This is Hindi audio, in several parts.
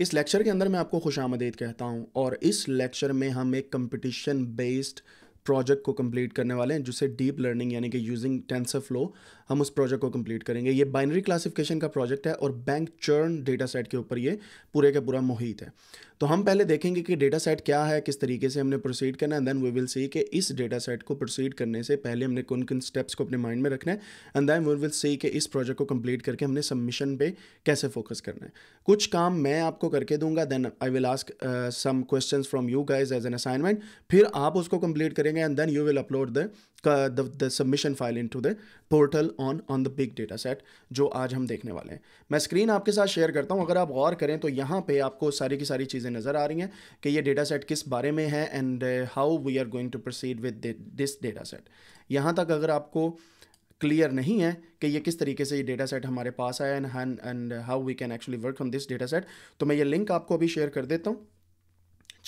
इस लेक्चर के अंदर मैं आपको खुश कहता हूँ और इस लेक्चर में हम एक कंपटीशन बेस्ड प्रोजेक्ट को कंप्लीट करने वाले हैं जिसे डीप लर्निंग यानी कि यूजिंग टेंसर फ्लो हम उस प्रोजेक्ट को कंप्लीट करेंगे ये बाइनरी क्लासिफिकेशन का प्रोजेक्ट है और बैंक चर्न डेटा सेट के ऊपर ये पूरे का पूरा मोहित है तो हम पहले देखेंगे कि डेटा सेट क्या है किस तरीके से हमने प्रोसीड करना है देन वी विल सी कि इस डेटा सेट को प्रोसीड करने से पहले हमने कौन कौन स्टेप्स को अपने माइंड में रखना है and then we will see कि इस प्रोजेक्ट को कंप्लीट करके हमने सबमिशन पे कैसे फोकस करना है कुछ काम मैं आपको करके दूंगा then I will ask some question from you guys as an assignment फिर आप उसको कंप्लीट करें करेंगे and then you will upload the the submission file into the portal on on the big data set जो आज हम देखने वाले हैं मैं स्क्रीन आपके साथ शेयर करता हूँ अगर आप गौर करें तो यहाँ पे आपको सारी की सारी चीज़ें नज़र आ रही हैं कि ये डेटा सेट किस बारे में है and how we are going to proceed with this data set यहाँ तक अगर आपको क्लियर नहीं है कि ये किस तरीके से ये डेटा सेट हमारे पास आया and and how we can actually work from this data set तो मैं ये लिंक आपको अभी शेयर कर देता हूँ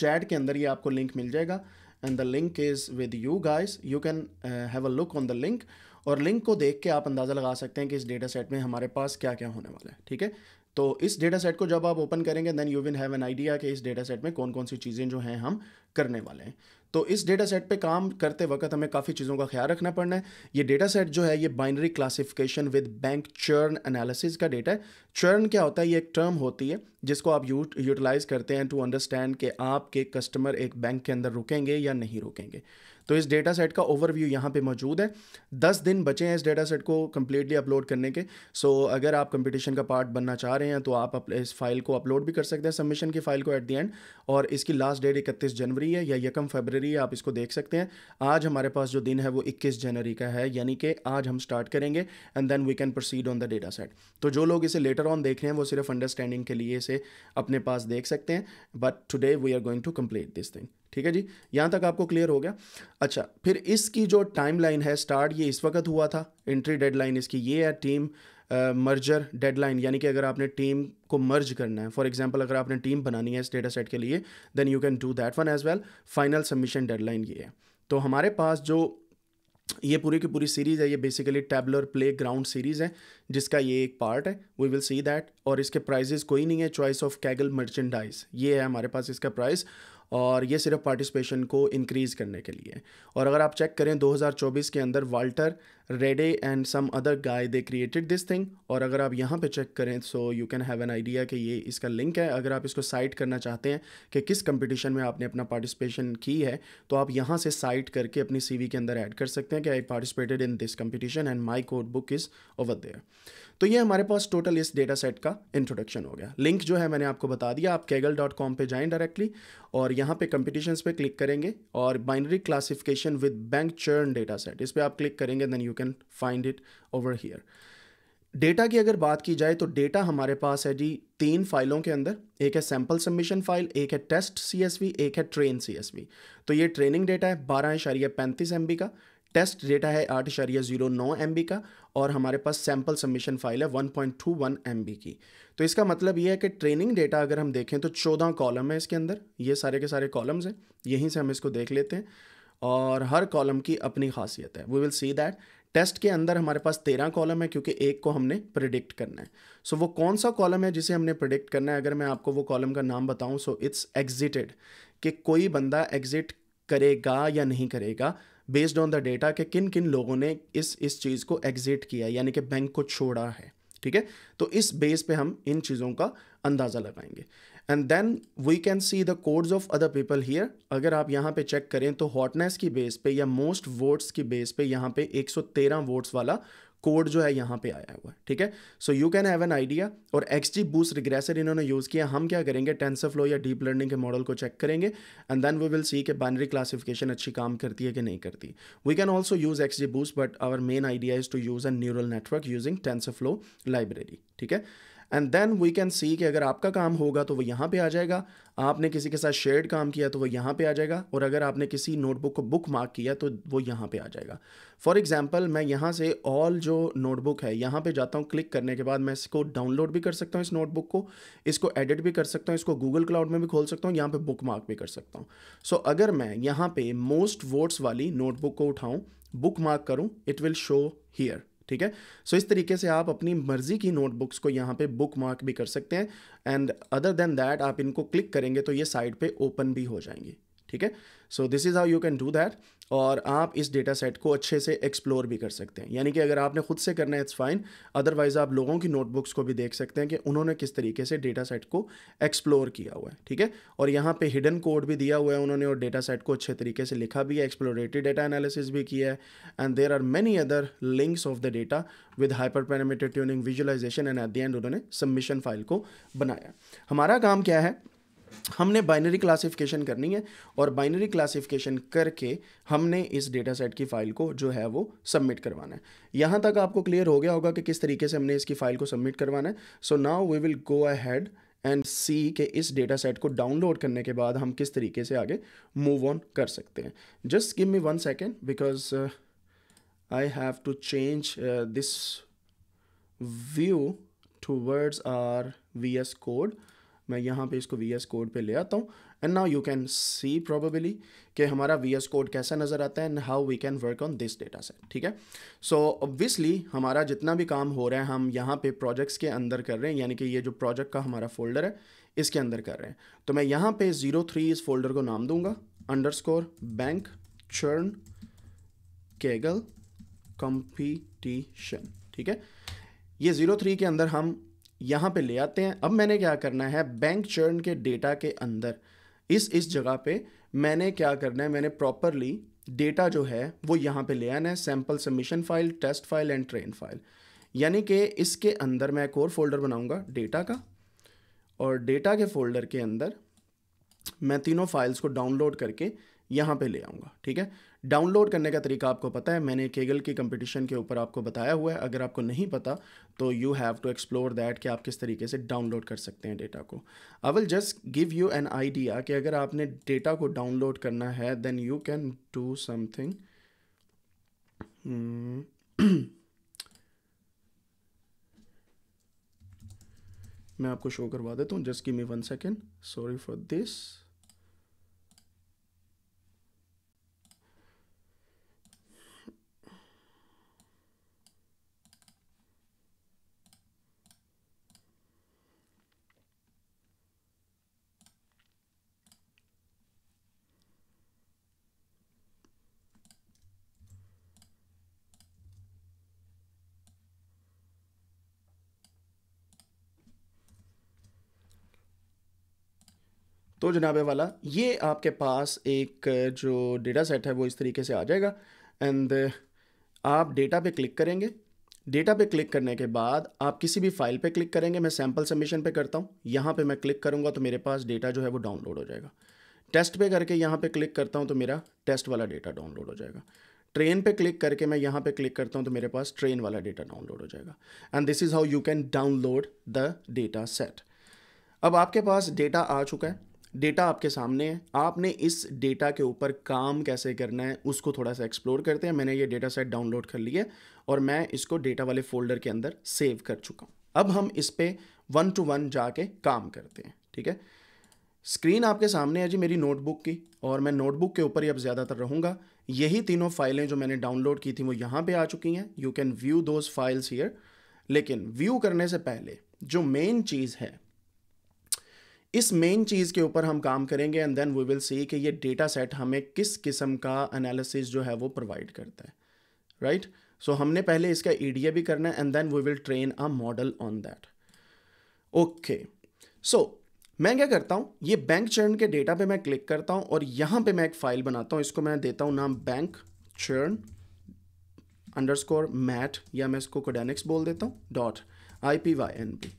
चैट के अंदर ये आपको लिंक मिल जाएगा and the link is with you guys you can have a look on the link और लिंक को देख के आप अंदाज़ा लगा सकते हैं कि इस डेटा सेट में हमारे पास क्या क्या होने वाला है ठीक है तो इस डेटा सेट को जब आप ओपन करेंगे then you will have an idea कि इस डेटा सेट में कौन कौन सी चीज़ें जो हैं हम करने वाले हैं तो इस डेटा सेट पर काम करते वक्त हमें काफ़ी चीज़ों का ख्याल रखना पड़ना है ये डेटा सेट जो है ये binary classification with bank churn analysis का डेटा है चर्न क्या होता है ये एक टर्म होती है जिसको आप यूटिलाइज़ करते हैं टू अंडरस्टैंड कि आपके कस्टमर एक बैंक के अंदर रुकेंगे या नहीं रुकेंगे तो इस डेटा सेट का ओवरव्यू यहाँ पे मौजूद है दस दिन बचे हैं इस डेटा सेट को कम्प्लीटली अपलोड करने के सो so, अगर आप कंपटीशन का पार्ट बनना चाह रहे हैं तो आप इस फाइल को अपलोड भी कर सकते हैं सबमिशन की फाइल को एट दी एंड और इसकी लास्ट डेट इकतीस जनवरी है या यकम फरवरी है आप इसको देख सकते हैं आज हमारे पास जो दिन है वो इक्कीस जनवरी का है यानी कि आज हम स्टार्ट करेंगे and then we can proceed on the data set तो जो लोग इसे लेटर ऑन देख रहे हैं वो सिर्फ अंडरस्टैंडिंग के लिए इसे अपने पास देख सकते हैं but today we are going to complete this thing ठीक है जी यहाँ तक आपको क्लियर हो गया अच्छा फिर इसकी जो टाइमलाइन है स्टार्ट ये इस वक्त हुआ था एंट्री डेडलाइन इसकी ये है टीम मर्जर डेडलाइन यानी कि अगर आपने टीम को मर्ज करना है फॉर एग्जांपल अगर आपने टीम बनानी है इस डेटा सेट के लिए then you can do that one as well final submission deadline ये है तो हमारे पास जो ये पूरी की पूरी सीरीज़ है ये basically tabular playground series है जिसका ये एक पार्ट है वी विल सी दैट और इसके प्राइजेज़ कोई नहीं है चॉइस ऑफ कैगल मर्चेंडाइज ये है हमारे पास इसका प्राइस और ये सिर्फ पार्टिसिपेशन को इंक्रीज़ करने के लिए और अगर आप चेक करें 2024 के अंदर Walter Reade and some other guy they created this thing और अगर आप यहाँ पे चेक करें so you can have an idea कि ये इसका लिंक है अगर आप इसको साइट करना चाहते हैं कि किस कंपटीशन में आपने अपना पार्टिसिपेशन की है तो आप यहाँ से साइट करके अपनी वी के अंदर ऐड कर सकते हैं कि I participated in this competition and my code book is over there तो ये हमारे पास टोटल इस डेटा सेट का इंट्रोडक्शन हो गया लिंक जो है मैंने आपको बता दिया आप केगल डॉट कॉम पर जाएँ डायरेक्टली और यहाँ पे कंपटीशन पे क्लिक करेंगे और binary classification with bank churn data set इस पर आप क्लिक करेंगे then you can find it over here. Data की अगर बात की जाए तो डेटा हमारे पास है जी तीन फाइलों के अंदर एक है सैम्पल सबमिशन फाइल एक है टेस्ट सी एक है ट्रेन सी तो ये ट्रेनिंग डेटा है बारह इशारिया पैंतीस एम का टेस्ट डेटा है आठ इशारिया जीरो नौ एम का और हमारे पास सैम्पल सबमिशन फाइल है one point two one M की तो इसका मतलब ये है कि ट्रेनिंग डेटा अगर हम देखें तो चौदह कॉलम है इसके अंदर ये सारे के सारे कॉलम्स हैं यहीं से हम इसको देख लेते हैं और हर कॉलम की अपनी खासियत है we will see that test के अंदर हमारे पास तेरह कॉलम है क्योंकि एक को हमने प्रिडिक्ट करना है सो so, वो कौन सा कॉलम है जिसे हमने प्रिडिक्ट करना है अगर मैं आपको वो कॉलम का नाम बताऊं सो इट्स एग्जिटेड कि कोई बंदा एग्जिट करेगा या नहीं करेगा बेस्ड ऑन द डेटा कि किन किन लोगों ने इस इस चीज़ को एग्जिट किया यानी कि बैंक को छोड़ा है ठीक है तो इस बेस पे हम इन चीज़ों का अंदाज़ा लगाएंगे and then we can see the codes of other people here अगर आप यहाँ पे चेक करें तो हॉटनेस की बेस पे या मोस्ट वोट्स की बेस पे यहाँ पे 113 वोट्स वाला कोड जो है यहाँ पे आया हुआ है ठीक है so you can have an idea और एक्स जी बूस्ट रिग्रेसर इन्होंने यूज़ किया हम क्या करेंगे टेंसर फ्लो या डीप लर्निंग के मॉडल को चेक करेंगे and then we will see के बाइनरी क्लासिफिकेशन अच्छी काम करती है कि नहीं करती we can also use X G boost but our main idea is to use a neural network using TensorFlow library ठीक है and then we can see कि अगर आपका काम होगा तो वो यहाँ पे आ जाएगा आपने किसी के साथ शेयर्ड काम किया तो वो यहाँ पे आ जाएगा और अगर आपने किसी नोटबुक को बुक मार्क किया तो वो यहाँ पे आ जाएगा फॉर एग्ज़ाम्पल मैं यहाँ से ऑल जो नोटबुक है यहाँ पे जाता हूँ क्लिक करने के बाद मैं इसको डाउनलोड भी कर सकता हूँ इस नोटबुक को इसको एडिट भी कर सकता हूँ इसको गूगल क्लाउड में भी खोल सकता हूँ यहाँ पर बुक मार्क भी कर सकता हूँ सो so, अगर मैं यहाँ पर मोस्ट वोट्स वाली नोटबुक को उठाऊँ बुक मार्क करूँ इट विल शो हीयर ठीक है सो so, इस तरीके से आप अपनी मर्ज़ी की नोटबुक्स को यहाँ पे बुक मार्क भी कर सकते हैं एंड अदर देन दैट आप इनको क्लिक करेंगे तो ये साइड पे ओपन भी हो जाएंगी ठीक है so this is how you can do that और आप इस डेटा सेट को अच्छे से एक्सप्लोर भी कर सकते हैं यानी कि अगर आपने खुद से करना है इट्स फाइन अदरवाइज़ आप लोगों की नोटबुक्स को भी देख सकते हैं कि उन्होंने किस तरीके से डेटा सेट को एक्सप्लोर किया हुआ है ठीक है और यहाँ पे हिडन कोड भी दिया हुआ है उन्होंने और डेटा सेट को अच्छे तरीके से लिखा भी है एक्सप्लोरेटरी डेटा एनालिसिस भी किया है and there are many other links of the data with hyperparameter tuning visualization and at the end उन्होंने सबमिशन फाइल को बनाया हमारा काम क्या है हमने बाइनरी क्लासिफिकेशन करनी है और बाइनरी क्लासिफिकेशन करके हमने इस डेटा सेट की फ़ाइल को जो है वो सबमिट करवाना है यहाँ तक आपको क्लियर हो गया होगा कि किस तरीके से हमने इसकी फ़ाइल को सबमिट करवाना है so now we will go ahead and see के इस डेटा सेट को डाउनलोड करने के बाद हम किस तरीके से आगे मूव ऑन कर सकते हैं just give me one second because I have to change this view towards our V S Code मैं यहाँ पे इसको वी एस कोड पर ले आता हूँ and now you can see probably कि हमारा वी एस कोड कैसा नज़र आता है and how we can work on this data set ठीक है सो ऑब्वियसली हमारा जितना भी काम हो रहा है हम यहाँ पे प्रोजेक्ट्स के अंदर कर रहे हैं यानी कि ये जो प्रोजेक्ट का हमारा फोल्डर है इसके अंदर कर रहे हैं तो मैं यहाँ पे ज़ीरो थ्री इस फोल्डर को नाम दूंगा underscore bank churn Kaggle competition ठीक है ये ज़ीरो थ्री के अंदर हम यहाँ पे ले आते हैं अब मैंने क्या करना है बैंक चर्न के डेटा के अंदर इस इस जगह पे मैंने क्या करना है मैंने प्रॉपरली डेटा जो है वो यहाँ पे ले आना है sample submission file test file and train file यानी कि इसके अंदर मैं एक और फोल्डर बनाऊँगा डेटा का और डेटा के फोल्डर के अंदर मैं तीनों फाइल्स को डाउनलोड करके यहाँ पे ले आऊँगा ठीक है डाउनलोड करने का तरीका आपको पता है मैंने केगल की कंपटीशन के ऊपर आपको बताया हुआ है अगर आपको नहीं पता तो you have to explore that कि आप किस तरीके से डाउनलोड कर सकते हैं डेटा को I will just give you an idea कि अगर आपने डेटा को डाउनलोड करना है then you can do something मैं आपको शो करवा देता हूँ just give me one second sorry for this तो जनाब वाला ये आपके पास एक जो डेटा सेट है वो इस तरीके से आ जाएगा एंड आप डेटा पे क्लिक करेंगे डेटा पे क्लिक करने के बाद आप किसी भी फाइल पे क्लिक करेंगे मैं सैम्पल सबमिशन पे करता हूँ यहाँ पे मैं क्लिक करूँगा तो मेरे पास डेटा जो है वो डाउनलोड हो जाएगा टेस्ट पे करके यहाँ पे क्लिक करता हूँ तो मेरा टेस्ट वाला डेटा डाउनलोड हो जाएगा ट्रेन पे क्लिक करके मैं यहाँ पे क्लिक करता हूँ तो मेरे पास ट्रेन वाला डेटा डाउनलोड हो जाएगा and this is how you can download the data set अब आपके पास डेटा आ चुका है डेटा आपके सामने है आपने इस डेटा के ऊपर काम कैसे करना है उसको थोड़ा सा एक्सप्लोर करते हैं मैंने ये डेटा सेट डाउनलोड कर लिया और मैं इसको डेटा वाले फोल्डर के अंदर सेव कर चुका हूँ अब हम इस पर वन टू वन जाके काम करते हैं ठीक है स्क्रीन आपके सामने है जी मेरी नोटबुक की और मैं नोटबुक के ऊपर ही अब ज़्यादातर रहूँगा यही तीनों फाइलें जो मैंने डाउनलोड की थी वो यहाँ पे आ चुकी हैं you can view those files here लेकिन व्यू करने से पहले जो मेन चीज़ है इस मेन चीज़ के ऊपर हम काम करेंगे and then we will see कि ये डेटा सेट हमें किस किस्म का एनालिसिस जो है वो प्रोवाइड करता है राइट right? सो so, हमने पहले इसका ईडीए भी करना है and then we will train a model on that okay so मैं क्या करता हूँ ये बैंक चर्न के डेटा पे मैं क्लिक करता हूँ और यहाँ पे मैं एक फाइल बनाता हूँ इसको मैं देता हूँ नाम बैंक चर्न अंडरस्कोर मैट या मैं इसको कोडेनिक्स बोल देता हूँ dot I P Y N B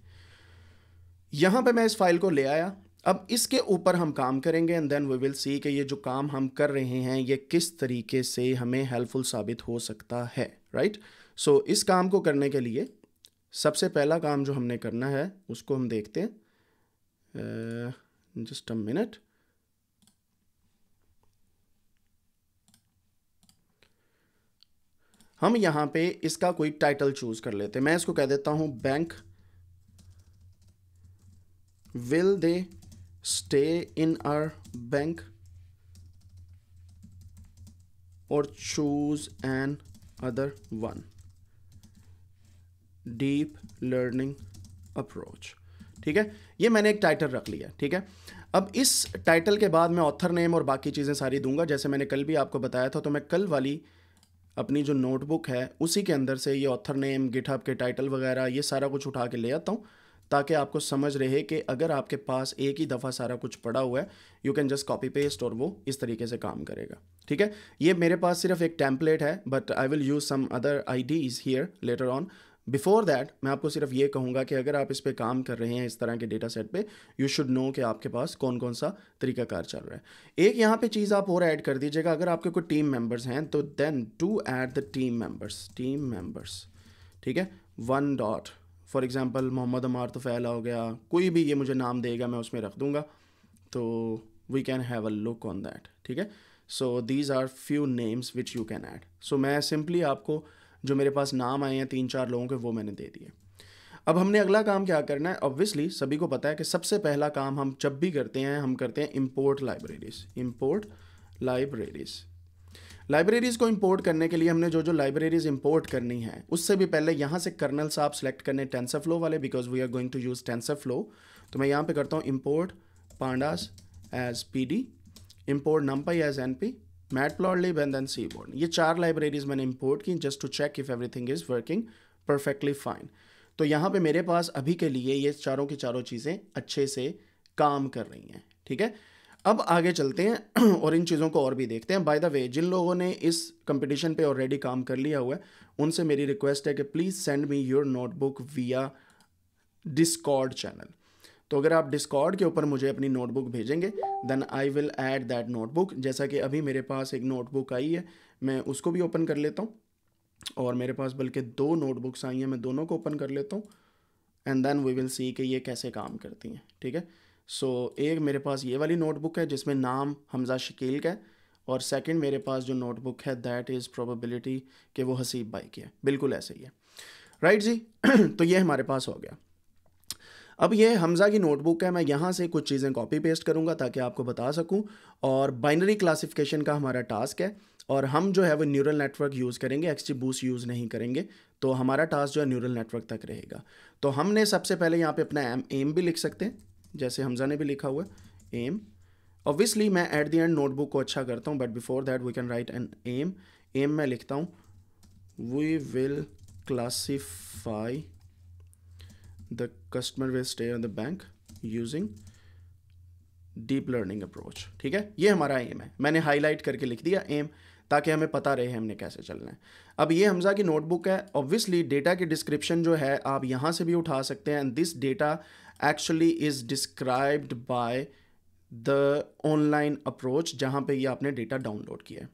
यहाँ पे मैं इस फाइल को ले आया अब इसके ऊपर हम काम करेंगे and then we will see कि ये जो काम हम कर रहे हैं ये किस तरीके से हमें हेल्पफुल साबित हो सकता है राइट right? सो so, इस काम को करने के लिए सबसे पहला काम जो हमने करना है उसको हम देखते हैं जस्ट अ मिनट हम यहाँ पे इसका कोई टाइटल चूज़ कर लेते हैं मैं इसको कह देता हूँ bank will they stay in our bank or choose an other one deep learning approach ठीक है ये मैंने एक टाइटल रख लिया ठीक है अब इस टाइटल के बाद मैं ऑथर नेम और बाकी चीज़ें सारी दूंगा जैसे मैंने कल भी आपको बताया था तो मैं कल वाली अपनी जो नोटबुक है उसी के अंदर से ये ऑथर नेम गिटहब के टाइटल वगैरह ये सारा कुछ उठा के ले आता हूँ ताकि आपको समझ रहे कि अगर आपके पास एक ही दफ़ा सारा कुछ पड़ा हुआ है you can just copy paste और वो इस तरीके से काम करेगा ठीक है ये मेरे पास सिर्फ एक टैंपलेट है but I will use some other ideas here later on before that मैं आपको सिर्फ ये कहूँगा कि अगर आप इस पर काम कर रहे हैं इस तरह के डेटा सेट पर यू शुड नो कि आपके पास कौन कौन सा तरीकाकार चल रहा है एक यहाँ पर चीज़ आप और ऐड कर दीजिएगा अगर आपके कोई टीम मेम्बर्स हैं तो then to add the team members team members ठीक है one dot for example Mohammad Aammar तो फैला हो गया कोई भी ये मुझे नाम देगा मैं उसमें रख दूँगा तो we can have a look on that ठीक है so these are few names which you can add so मैं सिंपली आपको जो मेरे पास नाम आए हैं तीन चार लोगों के वो मैंने दे दिए अब हमने अगला काम क्या करना है ऑब्वियसली सभी को पता है कि सबसे पहला काम हम जब भी करते हैं हम करते हैं import libraries import libraries libraries को इम्पोर्ट करने के लिए हमने जो जो लाइब्रेरीज़ इम्पोर्ट करनी है उससे भी पहले यहाँ से कर्नल साहब सेलेक्ट करने टेंसर फ्लो वाले because we are going to use TensorFlow तो मैं यहाँ पे करता हूँ import pandas as P D import NumPy as N P matplotlib and then seaborn ये चार लाइब्रेरीज़ मैंने इम्पोर्ट की just to check if everything is working perfectly fine तो यहाँ पर मेरे पास अभी के लिए ये चारों की चारों चीज़ें अच्छे से काम कर रही हैं ठीक है अब आगे चलते हैं और इन चीज़ों को और भी देखते हैं बाय द वे जिन लोगों ने इस कंपटीशन पे ऑलरेडी काम कर लिया हुआ है उनसे मेरी रिक्वेस्ट है कि please send me your notebook via Discord channel तो अगर आप डिस्कॉर्ड के ऊपर मुझे अपनी नोटबुक भेजेंगे then I will add that notebook जैसा कि अभी मेरे पास एक नोटबुक आई है मैं उसको भी ओपन कर लेता हूँ और मेरे पास बल्कि दो नोटबुक्स आई हैं मैं दोनों को ओपन कर लेता हूँ and then we will see कि ये कैसे काम करती हैं ठीक है सो एक मेरे पास ये वाली नोटबुक है जिसमें नाम हमजा शकील का है और सेकंड मेरे पास जो नोटबुक है दैट इज़ प्रोबेबिलिटी कि वो हसीब बाई की है बिल्कुल ऐसे ही है राइट right जी तो ये हमारे पास हो गया अब ये हमज़ा की नोटबुक है मैं यहाँ से कुछ चीज़ें कॉपी पेस्ट करूँगा ताकि आपको बता सकूँ और बाइनरी क्लासिफिकेशन का हमारा टास्क है और हम जो है वो न्यूरल नेटवर्क यूज़ करेंगे एक्सटी बूस यूज़ नहीं करेंगे तो हमारा टास्क जो है न्यूरल नेटवर्क तक रहेगा तो हमने सबसे पहले यहाँ पे अपना एम एम भी लिख सकते हैं जैसे हमजा ने भी लिखा हुआ है एम ऑब्वियसली मैं एट द एंड नोटबुक को अच्छा करता हूँ but before that we can write an M M मैं लिखता हूँ we will classify the customer will stay on the bank using deep learning approach ठीक है ये हमारा एम है मैंने हाईलाइट करके लिख दिया एम ताकि हमें पता रहे हमने कैसे चलना है अब ये हमजा की नोटबुक है ऑब्वियसली डेटा की डिस्क्रिप्शन जो है आप यहाँ से भी उठा सकते हैं and this data actually is described by the online approach जहाँ पे ये आपने डेटा डाउनलोड किया है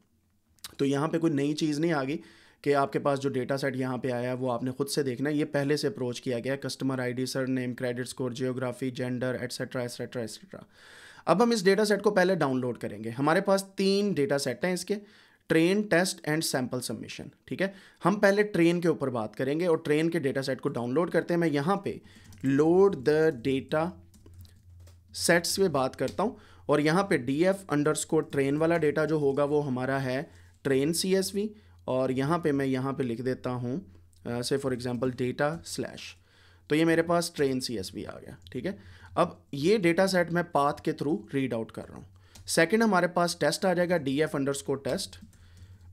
तो यहाँ पे कोई नई चीज़ नहीं आ गई कि आपके पास जो डेटा सेट यहाँ पे आया है वो आपने खुद से देखना है ये पहले से अप्रोच किया गया है customer ID surname credit score geography gender etcetera etcetera etcetera अब हम इस डेटा सेट को पहले डाउनलोड करेंगे हमारे पास तीन डेटा सेट हैं इसके train test and sample submission ठीक है हम पहले ट्रेन के ऊपर बात करेंगे और ट्रेन के डेटा सेट को डाउनलोड करते हैं मैं यहाँ पे लोड द डेटा सेट्स पे बात करता हूँ और यहाँ पे D F underscore train वाला डेटा जो होगा वो हमारा है ट्रेन सी एस वी और यहाँ पे मैं यहाँ पे लिख देता हूँ से फॉर एग्ज़ाम्पल डेटा स्लैश तो ये मेरे पास ट्रेन सी एस वी आ गया ठीक है अब ये डेटा सेट मैं पाथ के थ्रू रीड आउट कर रहा हूँ सेकेंड हमारे पास टेस्ट आ जाएगा D F underscore test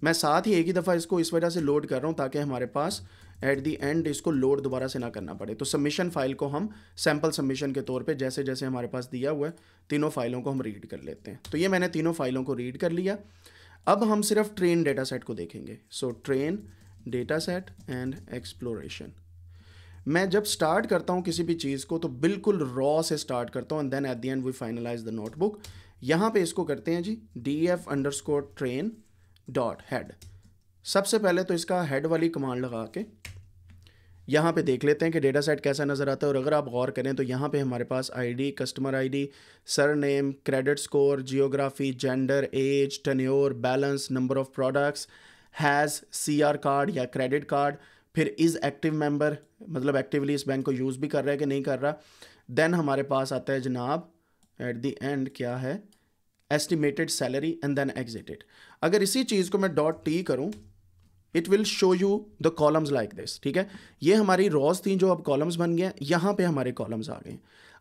मैं साथ ही एक ही दफ़ा इसको इस वजह से लोड कर रहा हूँ ताकि हमारे पास एट दी एंड इसको लोड दोबारा से ना करना पड़े तो सबमिशन फाइल को हम सैम्पल सबमिशन के तौर पे जैसे जैसे हमारे पास दिया हुआ है तीनों फाइलों को हम रीड कर लेते हैं तो ये मैंने तीनों फाइलों को रीड कर लिया अब हम सिर्फ ट्रेन डेटा सेट को देखेंगे so train data set and exploration मैं जब स्टार्ट करता हूँ किसी भी चीज़ को तो बिल्कुल रॉ से स्टार्ट करता हूँ and then at the end we finalize the notebook यहाँ पे इसको करते हैं जी D F underscore train dot सबसे पहले तो इसका हेड वाली कमांड लगा के यहाँ पे देख लेते हैं कि डेटा सेट कैसा नज़र आता है और अगर आप गौर करें तो यहाँ पे हमारे पास ID customer ID surname credit score geography gender age tenure balance number of products has CR card या क्रेडिट कार्ड फिर इज़ एक्टिव मेंबर मतलब एक्टिवली इस बैंक को यूज़ भी कर रहा है कि नहीं कर रहा देन हमारे पास आता है जनाब एट दी एंड क्या है estimated salary and then exited अगर इसी चीज़ को मैं डॉट टी करूँ it will show you the columns like this ठीक है ये हमारी रॉज थी जो अब कॉलम्स बन गए यहाँ पे हमारे कॉलम्स आ गए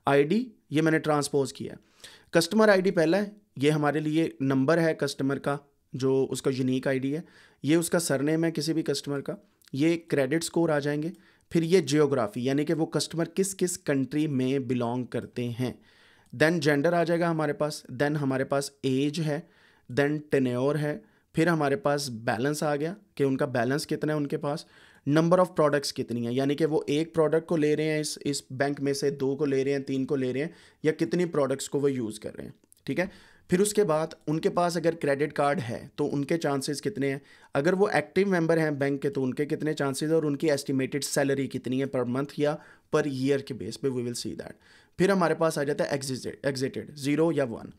आईडी ये मैंने ट्रांसपोज किया है कस्टमर आईडी पहला है ये हमारे लिए नंबर है कस्टमर का जो उसका यूनिक आईडी है ये उसका सरनेम है किसी भी कस्टमर का ये क्रेडिट स्कोर आ जाएंगे फिर ये जियोग्राफी यानी कि वो कस्टमर किस किस कंट्री में बिलोंग करते हैं देन जेंडर आ जाएगा हमारे पास देन हमारे पास एज है देन टेन्योर है फिर हमारे पास बैलेंस आ गया कि उनका बैलेंस कितना है उनके पास नंबर ऑफ़ प्रोडक्ट्स कितनी है यानी कि वो एक प्रोडक्ट को ले रहे हैं इस इस बैंक में से दो को ले रहे हैं तीन को ले रहे हैं या कितनी प्रोडक्ट्स को वो यूज़ कर रहे हैं ठीक है फिर उसके बाद उनके पास अगर क्रेडिट कार्ड है तो उनके चांसेस कितने हैं अगर वो एक्टिव मेंबर हैं बैंक के तो उनके कितने चांसेस और उनकी एस्टिमेटेड सैलरी कितनी है पर मंथ या पर ईयर के बेस पे वी विल सी दैट फिर हमारे पास आ जाता है एग्जिटेड एग्जिटेड ज़ीरो या वन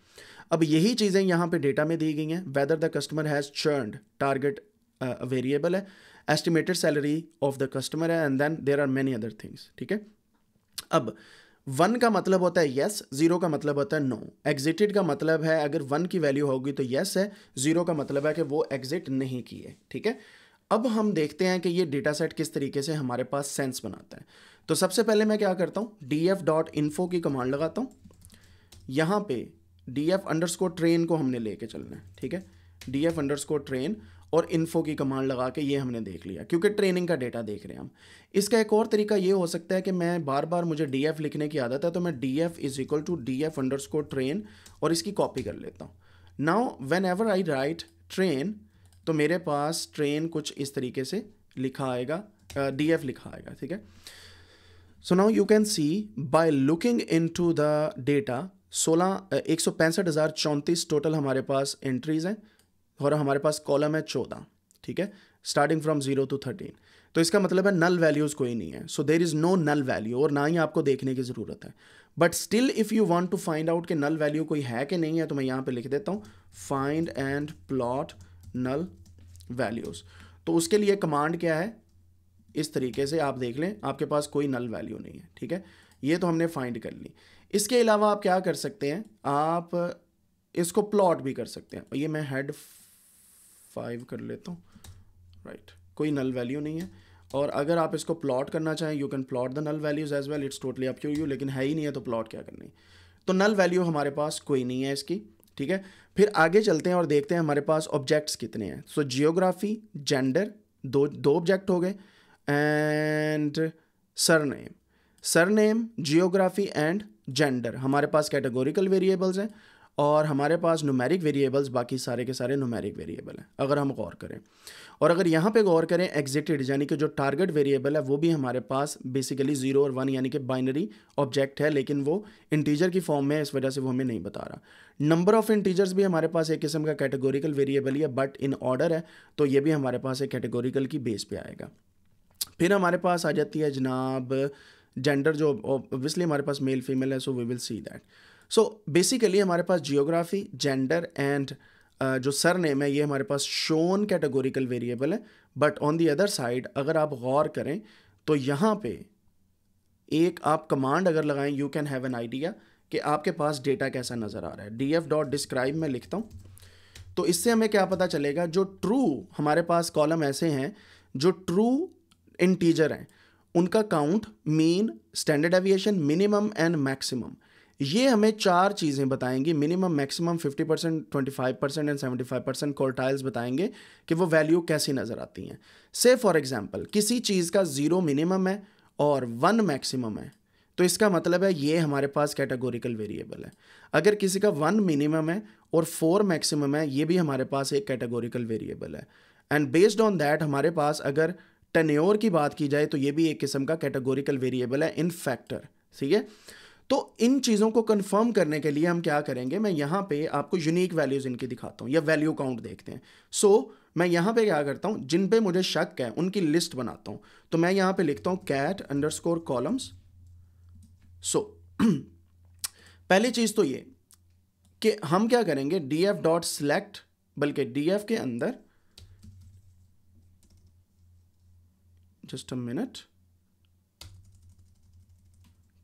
अब यही चीज़ें यहाँ पे डेटा में दी गई हैं whether the customer has churned target variable है estimated salary of the customer है and then there are many other things ठीक है अब वन का मतलब होता है येस जीरो का मतलब होता है नो एग्जिटेड का मतलब है अगर वन की वैल्यू होगी तो येस है जीरो का मतलब है कि वो एग्जिट नहीं किए ठीक है अब हम देखते हैं कि ये डेटा सेट किस तरीके से हमारे पास सेंस बनाता है तो सबसे पहले मैं क्या करता हूँ डी एफ डॉट इन्फो की कमांड लगाता हूँ यहाँ पे D F underscore train को हमने लेके चलना है ठीक है D F underscore train और इन्फो की कमांड लगा के ये हमने देख लिया क्योंकि ट्रेनिंग का डेटा देख रहे हैं हम इसका एक और तरीका ये हो सकता है कि मैं बार बार मुझे डी एफ लिखने की आदत है तो मैं D F is equal to D F underscore train और इसकी कॉपी कर लेता हूँ now whenever I write train तो मेरे पास ट्रेन कुछ इस तरीके से लिखा आएगा डी एफ लिखा आएगा ठीक है so now you can see by looking into the data सोलह एक सौ पैंसठ हज़ार चौंतीस टोटल हमारे पास एंट्रीज़ हैं और हमारे पास कॉलम है चौदह ठीक है starting from zero to thirteen तो इसका मतलब है नल वैल्यूज़ कोई नहीं है so there is no null value और ना ही आपको देखने की ज़रूरत है but still if you want to find out कि नल वैल्यू कोई है कि नहीं है तो मैं यहाँ पे लिख देता हूँ find and plot null values तो उसके लिए कमांड क्या है इस तरीके से आप देख लें आपके पास कोई नल वैल्यू नहीं है ठीक है ये तो हमने फाइंड कर ली इसके अलावा आप क्या कर सकते हैं आप इसको प्लॉट भी कर सकते हैं ये मैं हेड फाइव कर लेता हूँ राइट right. कोई नल वैल्यू नहीं है और अगर आप इसको प्लॉट करना चाहें you can plot the null values as well it's totally up to you लेकिन है ही नहीं है तो प्लॉट क्या करनी तो नल वैल्यू हमारे पास कोई नहीं है इसकी ठीक है फिर आगे चलते हैं और देखते हैं हमारे पास ऑब्जेक्ट्स कितने हैं सो जियोग्राफी जेंडर दो दो ऑब्जेक्ट हो गए and surname surname geography and gender हमारे पास कैटेगोरिकल वेरिएबल्स हैं और हमारे पास नुमेरिक वेरिएबल्स बाकी सारे के सारे नुमेरिक वेरिएबल हैं अगर हम गौर करें और अगर यहाँ पे गौर करें एग्जिटेड यानी कि जो टारगेट वेरिएबल है वो भी हमारे पास बेसिकली ज़ीरो और वन यानी कि बाइनरी ऑब्जेक्ट है लेकिन वो इंटीजर की फॉर्म में है इस वजह से वो हमें नहीं बता रहा नंबर ऑफ़ इंटीजर्स भी हमारे पास एक किस्म का कैटेगोरिकल वेरिएबल ही है बट इन ऑर्डर है तो ये भी हमारे पास एक कैटेगोरिकल की बेस पर आएगा फिर हमारे पास आ जाती है जनाब जेंडर जो ऑब्वियसली हमारे पास मेल फीमेल है so we will see that so basically हमारे पास जियोग्राफी जेंडर एंड जो सर नेम है ये हमारे पास शोन कैटेगोरिकल वेरिएबल है but on the other side अगर आप गौर करें तो यहाँ पे एक आप कमांड अगर लगाएं you can have an idea कि आपके पास डेटा कैसा नज़र आ रहा है डी एफ डॉट डिस्क्राइब मैं लिखता हूँ तो इससे हमें क्या पता चलेगा जो ट्रू हमारे पास कॉलम ऐसे हैं जो ट्रू इंटीजर हैं उनका count mean standard deviation minimum and maximum ये हमें चार चीज़ें बताएंगी minimum maximum 50 percent twenty five percent and seventy five percent quartiles बताएंगे कि वो वैल्यू कैसी नज़र आती हैं से फॉर एग्जांपल किसी चीज़ का ज़ीरो मिनिमम है और वन मैक्सिमम है तो इसका मतलब है ये हमारे पास कैटेगोरिकल वेरिएबल है अगर किसी का वन मिनिमम है और फोर मैक्सिमम है ये भी हमारे पास एक कैटेगोरिकल वेरिएबल है एंड बेस्ड ऑन दैट हमारे पास अगर टेन्योर की बात की जाए तो ये भी एक किस्म का कैटेगोरिकल वेरिएबल है इन फैक्टर ठीक है तो इन चीज़ों को कंफर्म करने के लिए हम क्या करेंगे मैं यहाँ पे आपको यूनिक वैल्यूज़ इनकी दिखाता हूँ या वैल्यू काउंट देखते हैं सो so, मैं यहाँ पे क्या करता हूँ जिन पे मुझे शक है उनकी लिस्ट बनाता हूँ तो मैं यहाँ पे लिखता हूँ cat underscore columns so पहली चीज़ तो ये कि हम क्या करेंगे डी एफ डॉट सेलेक्ट बल्कि डी के अंदर just a minute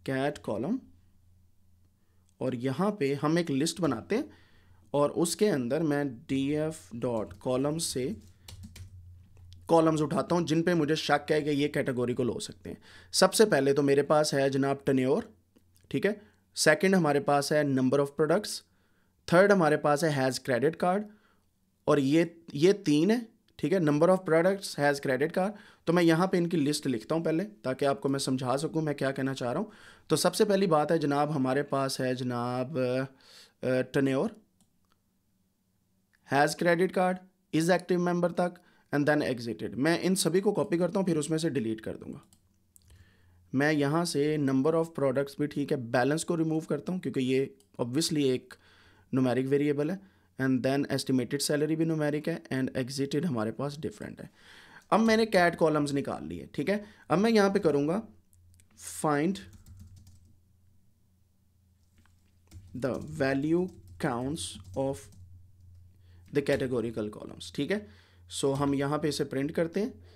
cat column और यहाँ पे हम एक लिस्ट बनाते हैं और उसके अंदर मैं डी एफ डॉट कॉलम से कॉलम्स उठाता हूँ जिन पे मुझे शक है कि ये कैटेगोरी को लो सकते हैं सबसे पहले तो मेरे पास है जनाब टनेर ठीक है सेकंड हमारे पास है नंबर ऑफ़ प्रोडक्ट्स थर्ड हमारे पास है हैज़ क्रेडिट कार्ड और ये ये तीन है ठीक है number of products has credit card तो मैं यहाँ पे इनकी लिस्ट लिखता हूँ पहले ताकि आपको मैं समझा सकूँ मैं क्या कहना चाह रहा हूँ तो सबसे पहली बात है जनाब हमारे पास है जनाब tenure has credit card is active member तक एंड देन एग्जिटेड मैं इन सभी को कॉपी करता हूँ फिर उसमें से डिलीट कर दूंगा मैं यहाँ से नंबर ऑफ़ प्रोडक्ट्स भी ठीक है बैलेंस को रिमूव करता हूँ क्योंकि ये ऑब्वियसली एक नुमेरिक वेरिएबल है एंड देन एस्टिमेटेड सैलरी भी नुमेरिक है एंड एग्जिटेड हमारे पास डिफरेंट है अब मैंने कैट कॉलम्स निकाल लिए ठीक है अब मैं यहाँ पे करूँगा find the value counts of the categorical columns ठीक है सो so, हम यहाँ पे इसे प्रिंट करते हैं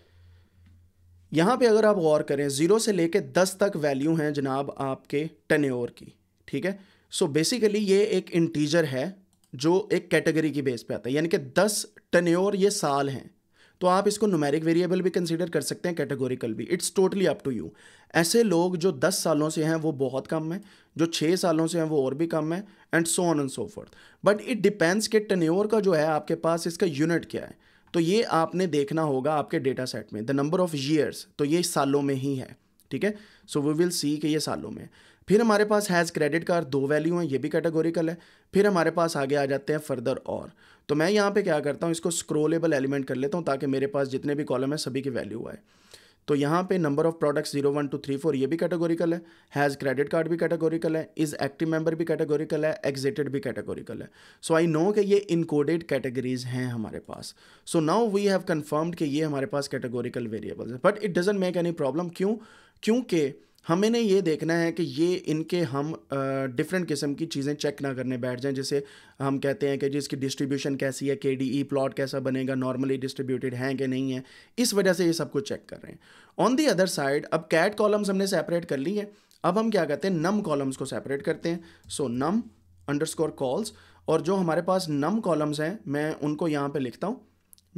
यहाँ पे अगर आप गौर करें ज़ीरो से लेके दस तक वैल्यू हैं जनाब आपके टन की ठीक है सो so बेसिकली ये एक इंटीजर है जो एक कैटेगरी की बेस पे आता है यानी कि दस टन्योर ये साल हैं तो आप इसको नुमेरिक वेरिएबल भी कंसिडर कर सकते हैं कैटेगोरिकल भी it's totally up to you ऐसे लोग जो दस सालों से हैं वो बहुत कम हैं जो छः सालों से हैं वो और भी कम है and so on and so forth but it depends कि टन्योर का जो है आपके पास इसका यूनिट क्या है तो ये आपने देखना होगा आपके डेटा सेट में द नंबर ऑफ ईयर्स तो ये सालों में ही है ठीक है सो वी विल सी कि ये सालों में फिर हमारे पास हैज़ क्रेडिट कार्ड दो वैल्यू हैं ये भी कैटेगोरिकल है फिर हमारे पास आगे आ जाते हैं फर्दर और तो मैं यहाँ पे क्या करता हूँ इसको स्क्रोलेबल एलिमेंट कर लेता हूँ ताकि मेरे पास जितने भी कॉलम है सभी की वैल्यू आए तो यहाँ पे number of products zero one two three four ये भी कैटेगोरिकल है हैज़ क्रेडिट कार्ड भी कैटेगोरिकल है इज़ एक्टिव मेंबर भी कैटेगोरिकल है एग्जिटेड भी कैटेगोरिकल है सो आई नो कि ये इनकोडेड कैटेगरीज हैं हमारे पास so now we have confirmed कि ये हमारे पास कैटेगोरिकल वेरिएबल्स हैं but it doesn't make any problem क्यों क्योंकि हमें इन्हें ये देखना है कि ये इनके हम डिफरेंट किस्म की चीज़ें चेक ना करने बैठ जाएं जैसे हम कहते हैं कि जी इसकी डिस्ट्रीब्यूशन कैसी है के डी ई प्लॉट कैसा बनेगा नॉर्मली डिस्ट्रीब्यूटेड हैं कि नहीं है इस वजह से ये सब कुछ चेक कर रहे हैं ऑन दी अदर साइड अब कैट कॉलम्स हमने सेपरेट कर ली है अब हम क्या कहते हैं नम कॉलम्स को सेपरेट करते हैं सो नम अंडरस्कोर कॉल्स और जो हमारे पास नम कॉलम्स हैं मैं उनको यहाँ पर लिखता हूँ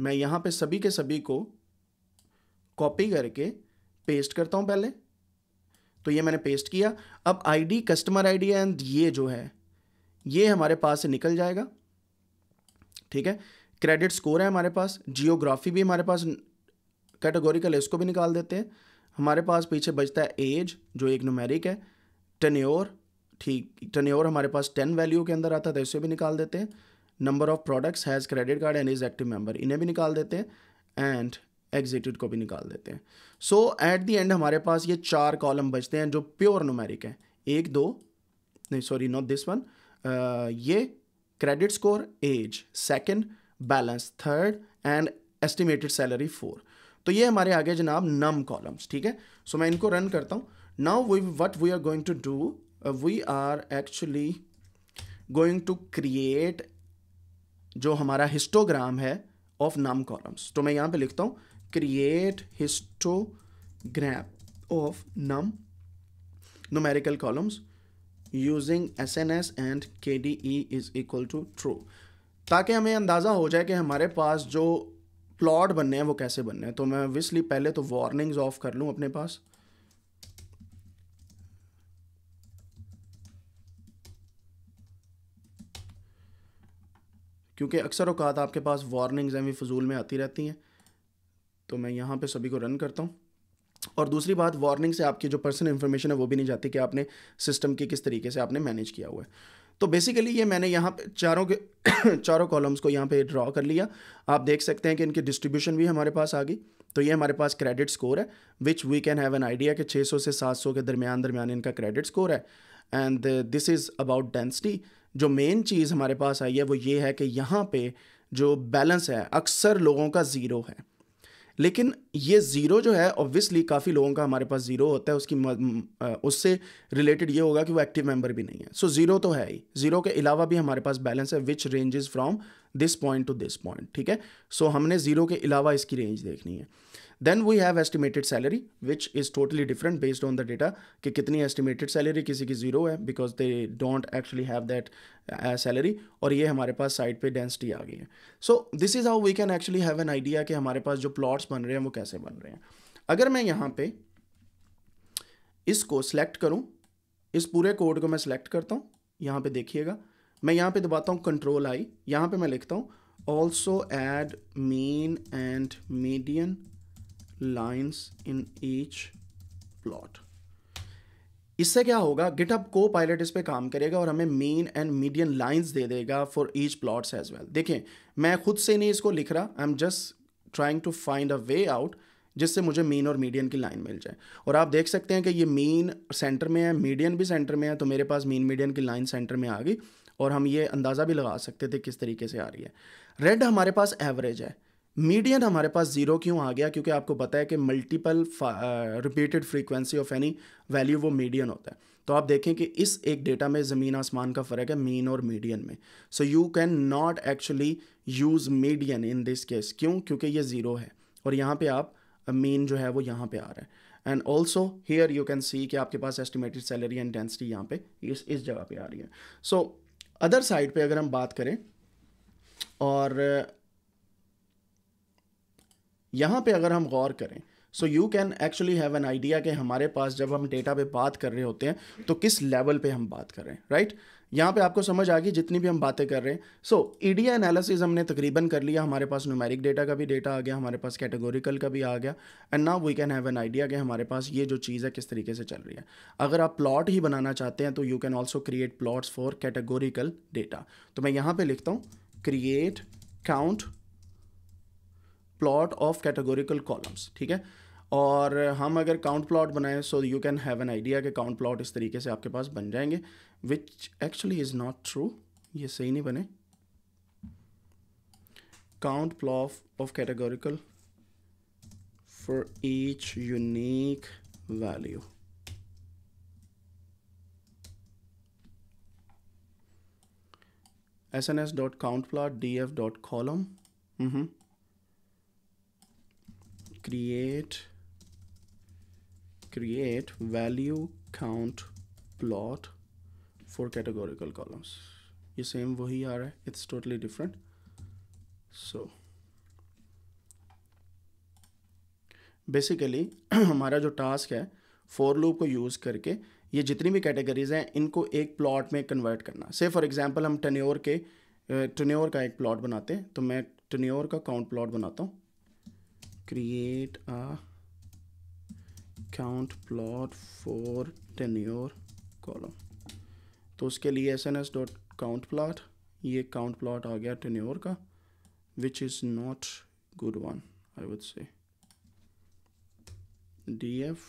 मैं यहाँ पर सभी के सभी को कॉपी करके पेस्ट करता हूँ पहले तो ये मैंने पेस्ट किया अब आईडी कस्टमर आईडी एंड ये जो है ये हमारे पास से निकल जाएगा ठीक है क्रेडिट स्कोर है हमारे पास जियोग्राफी भी हमारे पास कैटेगोरिकल इसको भी निकाल देते हैं हमारे पास पीछे बचता है एज जो एक नोमेरिक है टन्योर ठीक टन्योर हमारे पास टेन वैल्यू के अंदर आता था तो इसे भी निकाल देते हैं number of products has credit card and is active member इन्हें भी निकाल देते हैं एंड एग्जिटेड को भी निकाल देते हैं सो एट दी एंड हमारे पास ये चार कॉलम बचते हैं जो प्योर नुमेरिक हैं एक दो नहीं सॉरी नॉट दिस वन ये credit score age second balance third and estimated salary four तो ये हमारे आगे जनाब नम कॉलम्स ठीक है सो so, मैं इनको रन करता हूँ now we what we are going to do we are actually going to create जो हमारा हिस्टोग्राम है ऑफ नम कॉलम्स तो मैं यहाँ पे लिखता हूँ create histogram of num numerical columns using SNS and KDE is equal to true ताकि हमें अंदाज़ा हो जाए कि हमारे पास जो प्लॉट बनने हैं वो कैसे बनने हैं तो मैं ऑब्वियसली पहले तो वार्निंग्स ऑफ कर लूँ अपने पास क्योंकि अक्सर अवकात आपके पास वार्निंग्स हैं भी फजूल में आती रहती हैं तो मैं यहाँ पे सभी को रन करता हूँ और दूसरी बात वार्निंग से आपकी जो पर्सनल इन्फॉर्मेशन है वो भी नहीं जाती कि आपने सिस्टम की किस तरीके से आपने मैनेज किया हुआ है तो बेसिकली ये मैंने यहाँ पे चारों के चारों कॉलम्स को यहाँ पे ड्रॉ कर लिया आप देख सकते हैं कि इनकी डिस्ट्रीब्यूशन भी हमारे पास आ गई तो ये हमारे पास क्रेडिट स्कोर है which we can have an idea कि 600 से 700 के दरमियान दरमियान इनका क्रेडिट स्कोर है and this is about density जो मेन चीज़ हमारे पास आई है वो ये है कि यहाँ पे जो बैलेंस है अक्सर लोगों का ज़ीरो है लेकिन ये ज़ीरो जो है ऑब्वियसली काफ़ी लोगों का हमारे पास ज़ीरो होता है उसकी उससे रिलेटेड ये होगा कि वो एक्टिव मेंबर भी नहीं है सो so, ज़ीरो तो है ही ज़ीरो के अलावा भी हमारे पास बैलेंस है which ranges from this point to this point ठीक है सो so, हमने ज़ीरो के अलावा इसकी रेंज देखनी है then we have estimated salary which is totally different based on the data कि कितनी एस्टिमेटेड सैलरी किसी की ज़ीरो है because they don't actually have that salary और ये हमारे पास साइड पे डेंसिटी आ गई है so this is how we can actually have an idea कि हमारे पास जो प्लॉट्स बन रहे हैं वो कैसे बन रहे हैं अगर मैं यहाँ पे इसको सेलेक्ट करूँ इस पूरे कोड को मैं सिलेक्ट करता हूँ यहाँ पे देखिएगा मैं यहाँ पे दबाता हूँ कंट्रोल आई यहाँ पे मैं लिखता हूँ also add mean and median lines in each plot. इससे क्या होगा गिटअप को पायलट इस पर काम करेगा और हमें मेन एंड मीडियम लाइंस दे देगा for each plots as well देखें मैं खुद से नहीं इसको लिख रहा I am just trying to find a way out जिससे मुझे मेन और मीडियन की लाइन मिल जाए और आप देख सकते हैं कि ये मेन सेंटर में है मीडियन भी सेंटर में है तो मेरे पास मेन मीडियन की लाइन सेंटर में आ गई और हम ये अंदाज़ा भी लगा सकते थे किस तरीके से आ रही है रेड हमारे पास एवरेज है मीडियन हमारे पास ज़ीरो क्यों आ गया क्योंकि आपको पता है कि multiple repeated frequency of any value वो मीडियन होता है तो आप देखें कि इस एक डेटा में ज़मीन आसमान का फ़र्क है मीन और मीडियन में so you can not actually use median in this case क्यों क्योंकि ये ज़ीरो है और यहाँ पे आप मीन uh, जो है वो यहाँ पे आ रहा है and also here you can see कि आपके पास एस्टिमेटेड सैलरी एंड डेंसिटी यहाँ पे इस इस जगह पे आ रही है सो अदर साइड पे अगर हम बात करें और यहाँ पे अगर हम गौर करें so you can actually have an idea कि हमारे पास जब हम डेटा पे बात कर रहे होते हैं तो किस लेवल पे हम बात कर रहे हैं राइट right? यहाँ पे आपको समझ आ गई जितनी भी हम बातें कर रहे हैं सो ई एनालिसिस हमने तकरीबन कर लिया हमारे पास न्यूमेरिक डेटा का भी डेटा आ गया हमारे पास कैटेगोरिकल का भी आ गया and now we can have an idea कि हमारे पास ये जो चीज़ है किस तरीके से चल रही है अगर आप प्लॉट ही बनाना चाहते हैं तो you can also create plots for categorical data तो मैं यहाँ पर लिखता हूँ create count plot of categorical columns ठीक है और हम अगर काउंट प्लॉट बनाएं so you can have an idea कि काउंट प्लॉट इस तरीके से आपके पास बन जाएंगे which actually is not true ये सही नहीं बने count of categorical for each unique value S N S dot count plot D F dot column create create value count plot for categorical columns ये सेम वही आ रहा है it's totally different so basically हमारा जो टास्क है फोर लूप को यूज़ करके ये जितनी भी कैटेगरीज हैं इनको एक प्लॉट में कन्वर्ट करना से फॉर एग्जांपल हम टनियोर के टनियोर का एक प्लॉट बनाते हैं तो मैं टनियोर का काउंट प्लॉट बनाता हूँ create a count plot for tenure column तो उसके लिए S N S dot count plot ये काउंट प्लाट आ गया टेन्योर का which is not good one I would say D F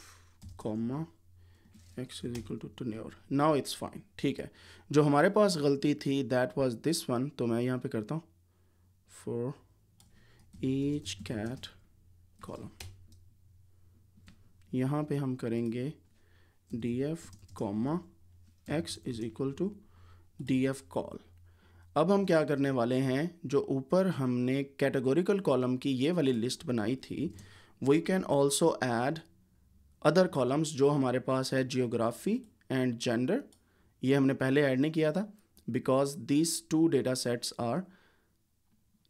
comma X is equal to tenure now it's fine ठीक है जो हमारे पास गलती थी दैट वाज दिस वन तो मैं यहाँ पे करता हूँ फॉर ईच कैट कॉलम यहाँ पे हम करेंगे D F comma X is equal to D F col अब हम क्या करने वाले हैं जो ऊपर हमने कैटेगोरिकल कॉलम की ये वाली लिस्ट बनाई थी we can also add other columns जो हमारे पास है जियोग्राफी एंड जेंडर ये हमने पहले ऐड नहीं किया था because these two data sets are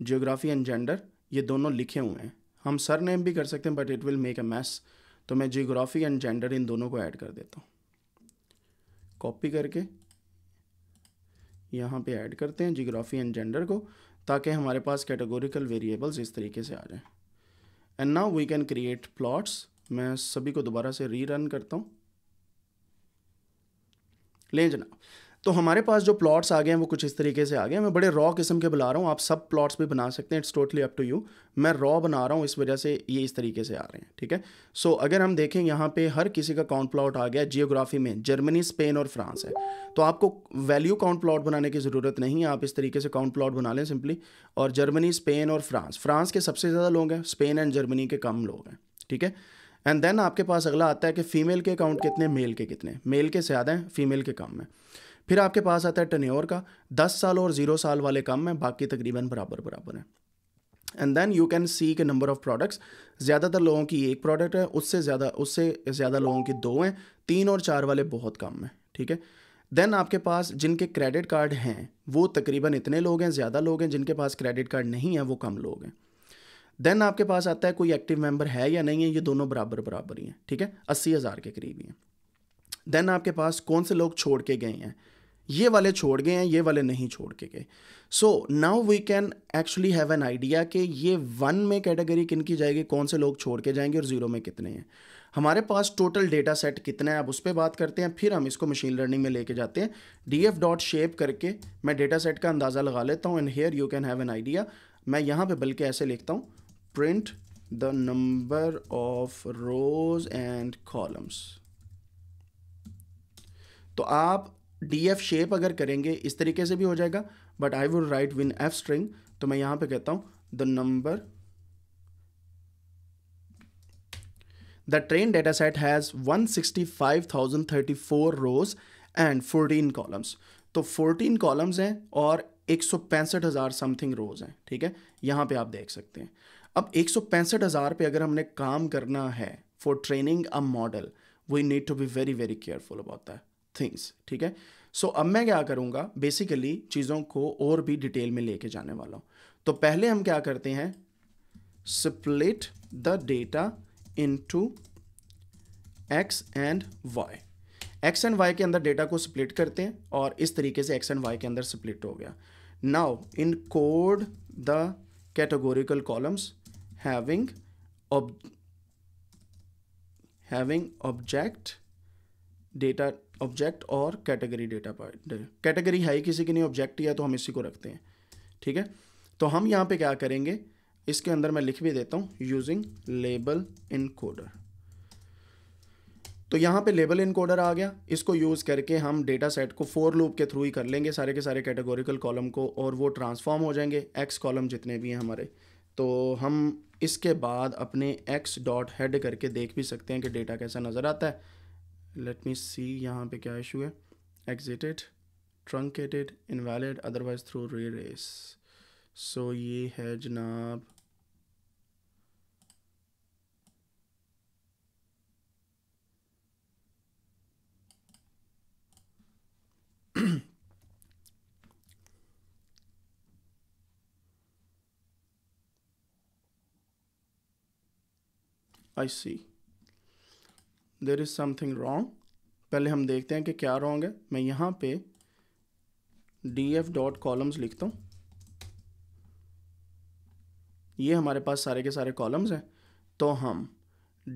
geography and gender ये दोनों लिखे हुए हैं हम सर नेम भी कर सकते हैं but it will make a mess तो मैं जियोग्राफी एंड जेंडर इन दोनों को ऐड कर देता हूँ कॉपी करके यहाँ पे ऐड करते हैं जियोग्राफी एंड जेंडर को ताकि हमारे पास कैटेगोरिकल वेरिएबल्स इस तरीके से आ जाएं and now we can create plots मैं सभी को दोबारा से रीरन करता हूँ लें जनाब तो हमारे पास जो प्लॉट्स आ गए हैं वो कुछ इस तरीके से आ गए हैं मैं बड़े रॉ किस्म के बुला रहा हूँ आप सब प्लॉट्स भी बना सकते हैं it's totally up to you मैं रॉ बना रहा हूँ इस वजह से ये इस तरीके से आ रहे हैं ठीक है सो so, अगर हम देखें यहाँ पे हर किसी का काउंट प्लॉट आ गया जियोग्राफी में जर्मनी स्पेन और फ्रांस है तो आपको वैल्यू काउंट प्लॉट बनाने की ज़रूरत नहीं है आप इस तरीके से काउंट प्लॉट बना लें सिंपली और जर्मनी स्पेन और फ्रांस फ्रांस के सबसे ज़्यादा लोग हैं स्पेन एंड जर्मनी के कम लोग हैं ठीक है एंड देन आपके पास अगला आता है कि फ़ीमेल के अकाउंट कितने मेल के कितने मेल के ज़्यादा हैं फीमेल के कम हैं फिर आपके पास आता है टनेर का दस साल और ज़ीरो साल वाले कम हैं बाकी तकरीबन बराबर बराबर हैं and then you can see के नंबर ऑफ़ प्रोडक्ट्स ज़्यादातर लोगों की एक प्रोडक्ट है उससे ज़्यादा उससे ज़्यादा लोगों की दो हैं तीन और चार वाले बहुत कम हैं ठीक है देन आपके पास जिनके क्रेडिट कार्ड हैं वो तकरीबन इतने लोग हैं ज़्यादा लोग हैं जिनके पास क्रेडिट कार्ड नहीं है वो कम लोग हैं देन आपके पास आता है कोई एक्टिव मेंबर है या नहीं है ये दोनों बराबर बराबर ही हैं ठीक है अस्सी हज़ार के करीब ही हैं देन आपके पास कौन से लोग छोड़ के गए हैं ये वाले छोड़ गए हैं ये वाले नहीं छोड़ के गए so now we can actually have an idea कि ये वन में कैटेगरी किन की जाएगी कौन से लोग छोड़ के जाएंगे और ज़ीरो में कितने हैं हमारे पास टोटल डेटा सेट कितना है अब उस पर बात करते हैं फिर हम इसको मशीन लर्निंग में लेके जाते हैं डी एफ डॉट शेप करके मैं डेटा सेट का अंदाज़ा लगा लेता हूँ and here you can have an idea मैं यहाँ पर बल्कि ऐसे लिखता हूँ print the number of rows and columns तो आप डी एफ शेप अगर करेंगे इस तरीके से भी हो जाएगा but I would write in F string तो मैं यहां पे कहता हूं the number the train data set has four rows and 14 columns तो 14 कॉलम्स हैं और एक हज़ार समथिंग रोज हैं ठीक है यहां पे आप देख सकते हैं अब एक हज़ार पे अगर हमने काम करना है for training a model we need to be very very careful about that things ठीक है सो so, अब मैं क्या करूँगा बेसिकली चीज़ों को और भी डिटेल में लेके जाने वाला हूँ तो पहले हम क्या करते हैं split the data to X and Y X and Y के अंदर डेटा को स्प्लिट करते हैं और इस तरीके से एक्स एंड वाई के अंदर स्प्लिट हो गया now encode the categorical columns having having object data object और कैटेगरी डेटा पॉइंट कैटेगरी है ही किसी की नहीं ऑब्जेक्ट या तो हम इसी को रखते हैं ठीक है तो हम यहाँ पे क्या करेंगे इसके अंदर मैं लिख भी देता हूँ यूजिंग लेबल इन तो यहाँ पे लेबल इन आ गया इसको यूज़ करके हम डेटा सेट को फोर लूप के थ्रू ही कर लेंगे सारे के सारे कैटेगोरिकल कॉलम को और वो ट्रांसफॉर्म हो जाएंगे एक्स कॉलम जितने भी हैं हमारे तो हम इसके बाद अपने एक्स डॉट हेड करके देख भी सकते हैं कि डेटा कैसा नज़र आता है लेट मी सी यहाँ पे क्या इशू है exited truncated invalid otherwise through re race so ये है जनाब I see. There is something wrong पहले हम देखते हैं कि क्या रॉन्ग है मैं यहाँ पे डी एफ डॉट कॉलम्स लिखता हूँ ये हमारे पास सारे के सारे कॉलम्स हैं तो हम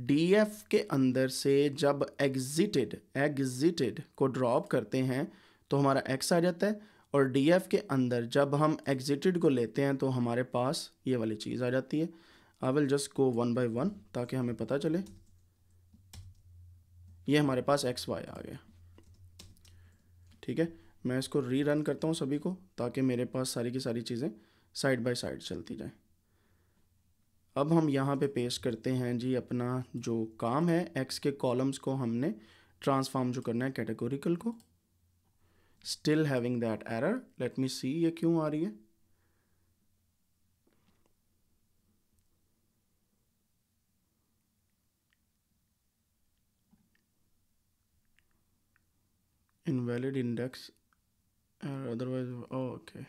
डी एफ के अंदर से जब एग्जिटेड एग्जिटेड को ड्रॉप करते हैं तो हमारा एक्स आ जाता है और डी एफ के अंदर जब हम एग्जिटेड को लेते हैं तो हमारे पास ये वाली चीज़ आ जाती है I will just go one by one ताकि हमें पता चले ये हमारे पास एक्स वाई आ गया ठीक है मैं इसको री रन करता हूँ सभी को ताकि मेरे पास सारी की सारी चीज़ें साइड बाय साइड चलती जाएं अब हम यहाँ पे पेस्ट करते हैं जी अपना जो काम है एक्स के कॉलम्स को हमने ट्रांसफॉर्म जो करना है कैटेगोरिकल को still having that error let me see ये क्यों आ रही है invalid index or uh, otherwise oh, okay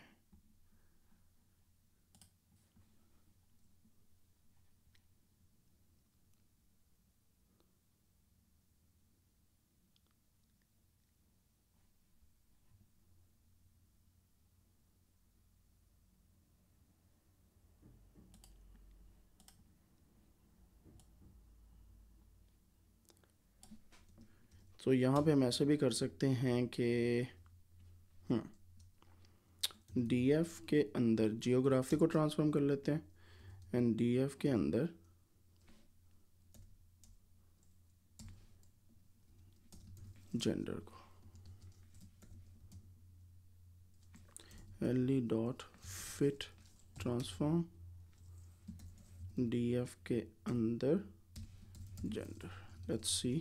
सो तो so, यहाँ पे हम ऐसे भी कर सकते हैं कि डी हम्म, एफ के अंदर जियोग्राफी को ट्रांसफॉर्म कर लेते हैं एंड डी एफ के अंदर जेंडर को L E dot fit transform D F के अंदर जेंडर लेट्स सी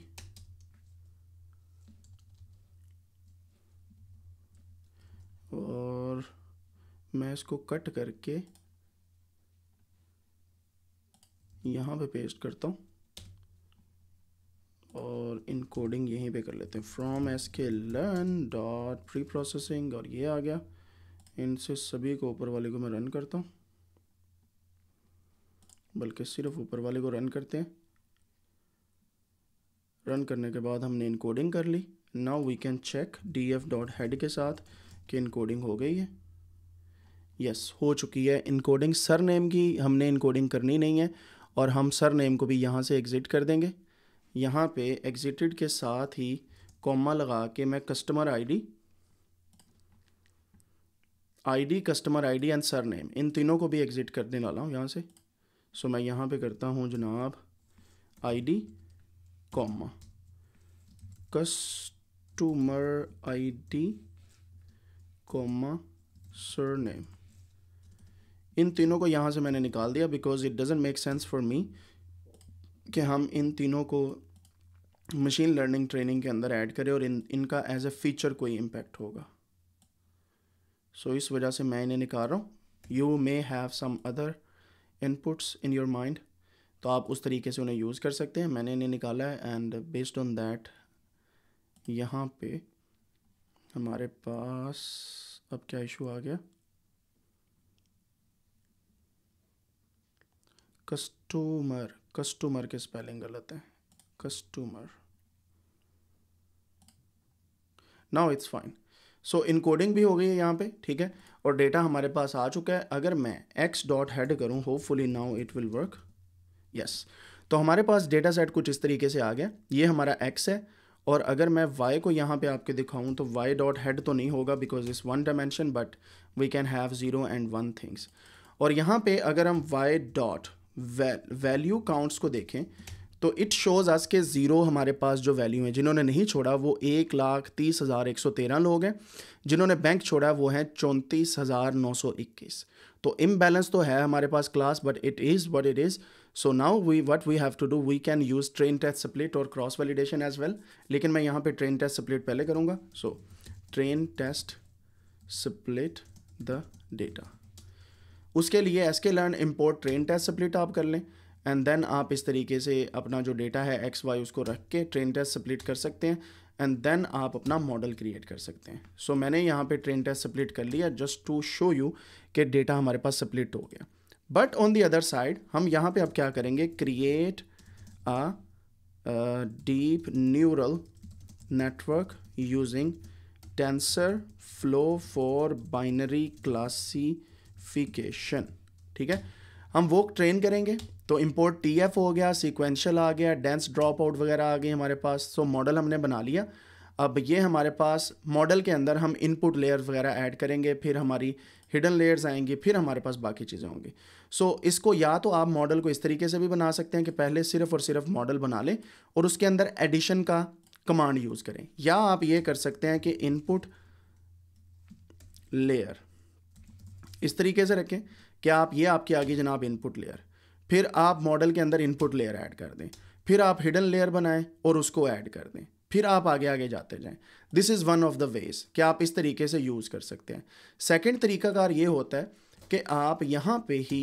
और मैं इसको कट करके यहाँ पे पेस्ट करता हूँ और इनकोडिंग यहीं पे कर लेते हैं from S K learn dot preprocessing और ये आ गया इनसे सभी को ऊपर वाले को मैं रन करता हूँ बल्कि सिर्फ ऊपर वाले को रन करते हैं रन करने के बाद हमने इनकोडिंग कर ली now we can check D F dot head के साथ कि इनकोडिंग हो गई है यस yes, हो चुकी है इनकोडिंग सर नेम की हमने इनकोडिंग करनी नहीं है और हम सर नेम को भी यहाँ से एग्ज़िट कर देंगे यहाँ पे एग्ज़िटेड के साथ ही कॉमा लगा के मैं customer ID ID customer ID and surname इन तीनों को भी एग्ज़िट कर देने वाला हूँ यहाँ से सो मैं यहाँ पे करता हूँ जनाब ID comma customer ID sir surname इन तीनों को यहाँ से मैंने निकाल दिया because it doesn't make sense for me कि हम इन तीनों को मशीन लर्निंग ट्रेनिंग के अंदर ऐड करें और इन इनका एज ए फीचर कोई इम्पैक्ट होगा सो so, इस वजह से मैं इन्हें निकाल रहा हूँ you may have some other inputs in your mind तो आप उस तरीके से उन्हें यूज़ कर सकते हैं मैंने इन्हें निकाला है एंड बेस्ड ऑन दैट यहाँ पे हमारे पास अब क्या इशू आ गया कस्टमर कस्टमर के स्पेलिंग गलत है customer now it's fine so encoding भी हो गई है यहाँ पे ठीक है और डेटा हमारे पास आ चुका है अगर मैं एक्स डॉट हेड करूँ hopefully now it will work yes तो हमारे पास डेटा सेट कुछ इस तरीके से आ गया ये हमारा एक्स है और अगर मैं y को यहाँ पे आपके दिखाऊँ तो y डॉट हेड तो नहीं होगा बिकॉज इस one dimension but we can have zero and one things और यहाँ पे अगर हम y डॉट वैल्यू काउंट्स को देखें तो इट शोज़ आज के ज़ीरो हमारे पास जो वैल्यू है जिन्होंने नहीं छोड़ा वो एक लाख तीस हज़ार एक सौ तेरह लोग हैं जिन्होंने बैंक छोड़ा वो हैं चौंतीस हज़ार नौ सौ इक्कीस तो इम्बैलेंस तो है हमारे पास class but it is but it is so now we what we have to do we can use train test split और क्रॉस वैलिडेशन एज वेल लेकिन मैं यहाँ पे ट्रेन टेस्ट सप्लेट पहले करूँगा so train test split the data उसके लिए S K learn import train test split आप कर लें एंड देन आप इस तरीके से अपना जो डेटा है एक्स वाई उसको रख के ट्रेन टेस्ट सप्लिट कर सकते हैं एंड देन आप अपना मॉडल क्रिएट कर सकते हैं सो so, मैंने यहाँ पे ट्रेन टेस्ट सप्लिट कर लिया जस्ट टू शो यू कि डेटा हमारे पास सप्लिट हो गया but on the other side हम यहाँ पे अब क्या करेंगे create a deep neural network using TensorFlow for binary classification ठीक है हम वो ट्रेन करेंगे तो इम्पोर्ट टी एफ हो गया सिक्वेंशल आ गया डेंस ड्रॉप आउट वगैरह आ गई हमारे पास सो so, मॉडल हमने बना लिया अब ये हमारे पास मॉडल के अंदर हम इनपुट लेयर वगैरह ऐड करेंगे फिर हमारी हिडन लेयर्स आएंगे फिर हमारे पास बाकी चीज़ें होंगी सो so, इसको या तो आप मॉडल को इस तरीके से भी बना सकते हैं कि पहले सिर्फ और सिर्फ मॉडल बना लें और उसके अंदर एडिशन का कमांड यूज़ करें या आप ये कर सकते हैं कि इनपुट लेयर इस तरीके से रखें कि आप ये आपके आगे जनाब इनपुट लेयर फिर आप मॉडल के अंदर इनपुट लेयर ऐड कर दें फिर आप हिडन लेयर बनाएं और उसको ऐड कर दें फिर आप आगे आगे जाते जाएं this is one of the ways कि आप इस तरीके से यूज़ कर सकते हैं सेकेंड तरीकाकार ये होता है कि आप यहाँ पे ही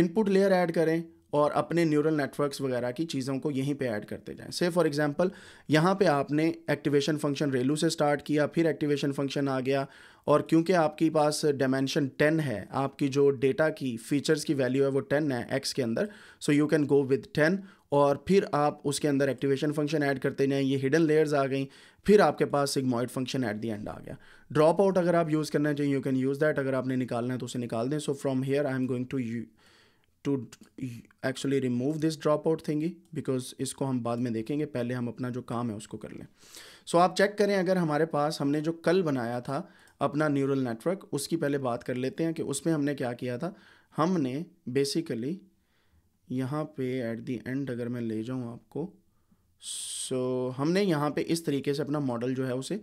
इनपुट लेयर ऐड करें और अपने न्यूरल नेटवर्क्स वगैरह की चीज़ों को यहीं पे ऐड करते जाएं से फॉर एग्जांपल यहाँ पे आपने एक्टिवेशन फंक्शन रेलू से स्टार्ट किया फिर एक्टिवेशन फंक्शन आ गया और क्योंकि आपके पास डायमेंशन टेन है आपकी जो डेटा की फीचर्स की वैल्यू है वो टेन है एक्स के अंदर so you can go with ten और फिर आप उसके अंदर एक्टिवेशन फंक्शन ऐड करते जाएँ ये हिडन लेयर्स आ गई फिर आपके पास sigmoid function at the end आ गया ड्रॉप आउट अगर आप यूज़ करना चाहिए यू कैन यूज़ दैट अगर आपने निकालना है तो उसे निकाल दें so from here I am going to you to actually remove this dropout thingy because इसको हम बाद में देखेंगे पहले हम अपना जो काम है उसको कर लें सो so, आप चेक करें अगर हमारे पास हमने जो कल बनाया था अपना न्यूरल नेटवर्क उसकी पहले बात कर लेते हैं कि उसमें हमने क्या किया था हमने बेसिकली यहाँ पे एट दी एंड अगर मैं ले जाऊँ आपको सो so, हमने यहाँ पे इस तरीके से अपना मॉडल जो है उसे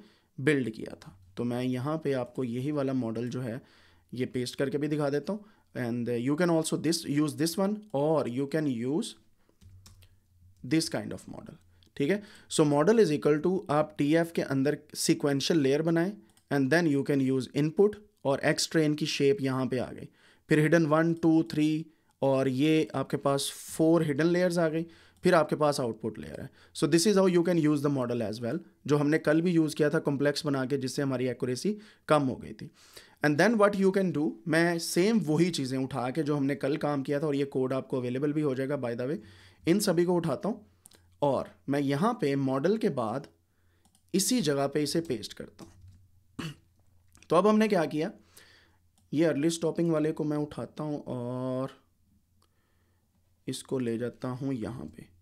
बिल्ड किया था तो मैं यहाँ पे आपको यही वाला मॉडल जो है ये पेस्ट करके भी दिखा देता हूँ and you can also this use this one और you can use this kind of model ठीक है so model is equal to आप टी एफ के अंदर सिक्वेंशल लेयर बनाएं and then you can use input और एक्स ट्रेन की शेप यहाँ पे आ गई फिर हिडन वन टू थ्री और ये आपके पास फोर हिडन लेयर्स आ गई फिर आपके पास आउटपुट लेयर है so this is how you can use the model as well जो हमने कल भी यूज़ किया था कॉम्प्लेक्स बना के जिससे हमारी एक्यूरेसी कम हो गई थी and then what you can do मैं सेम वही चीज़ें उठा के जो हमने कल काम किया था और ये कोड आपको अवेलेबल भी हो जाएगा बाय द वे इन सभी को उठाता हूँ और मैं यहाँ पे मॉडल के बाद इसी जगह पे इसे पेस्ट करता हूँ तो अब हमने क्या किया ये अर्ली स्टॉपिंग वाले को मैं उठाता हूँ और इसको ले जाता हूँ यहाँ पे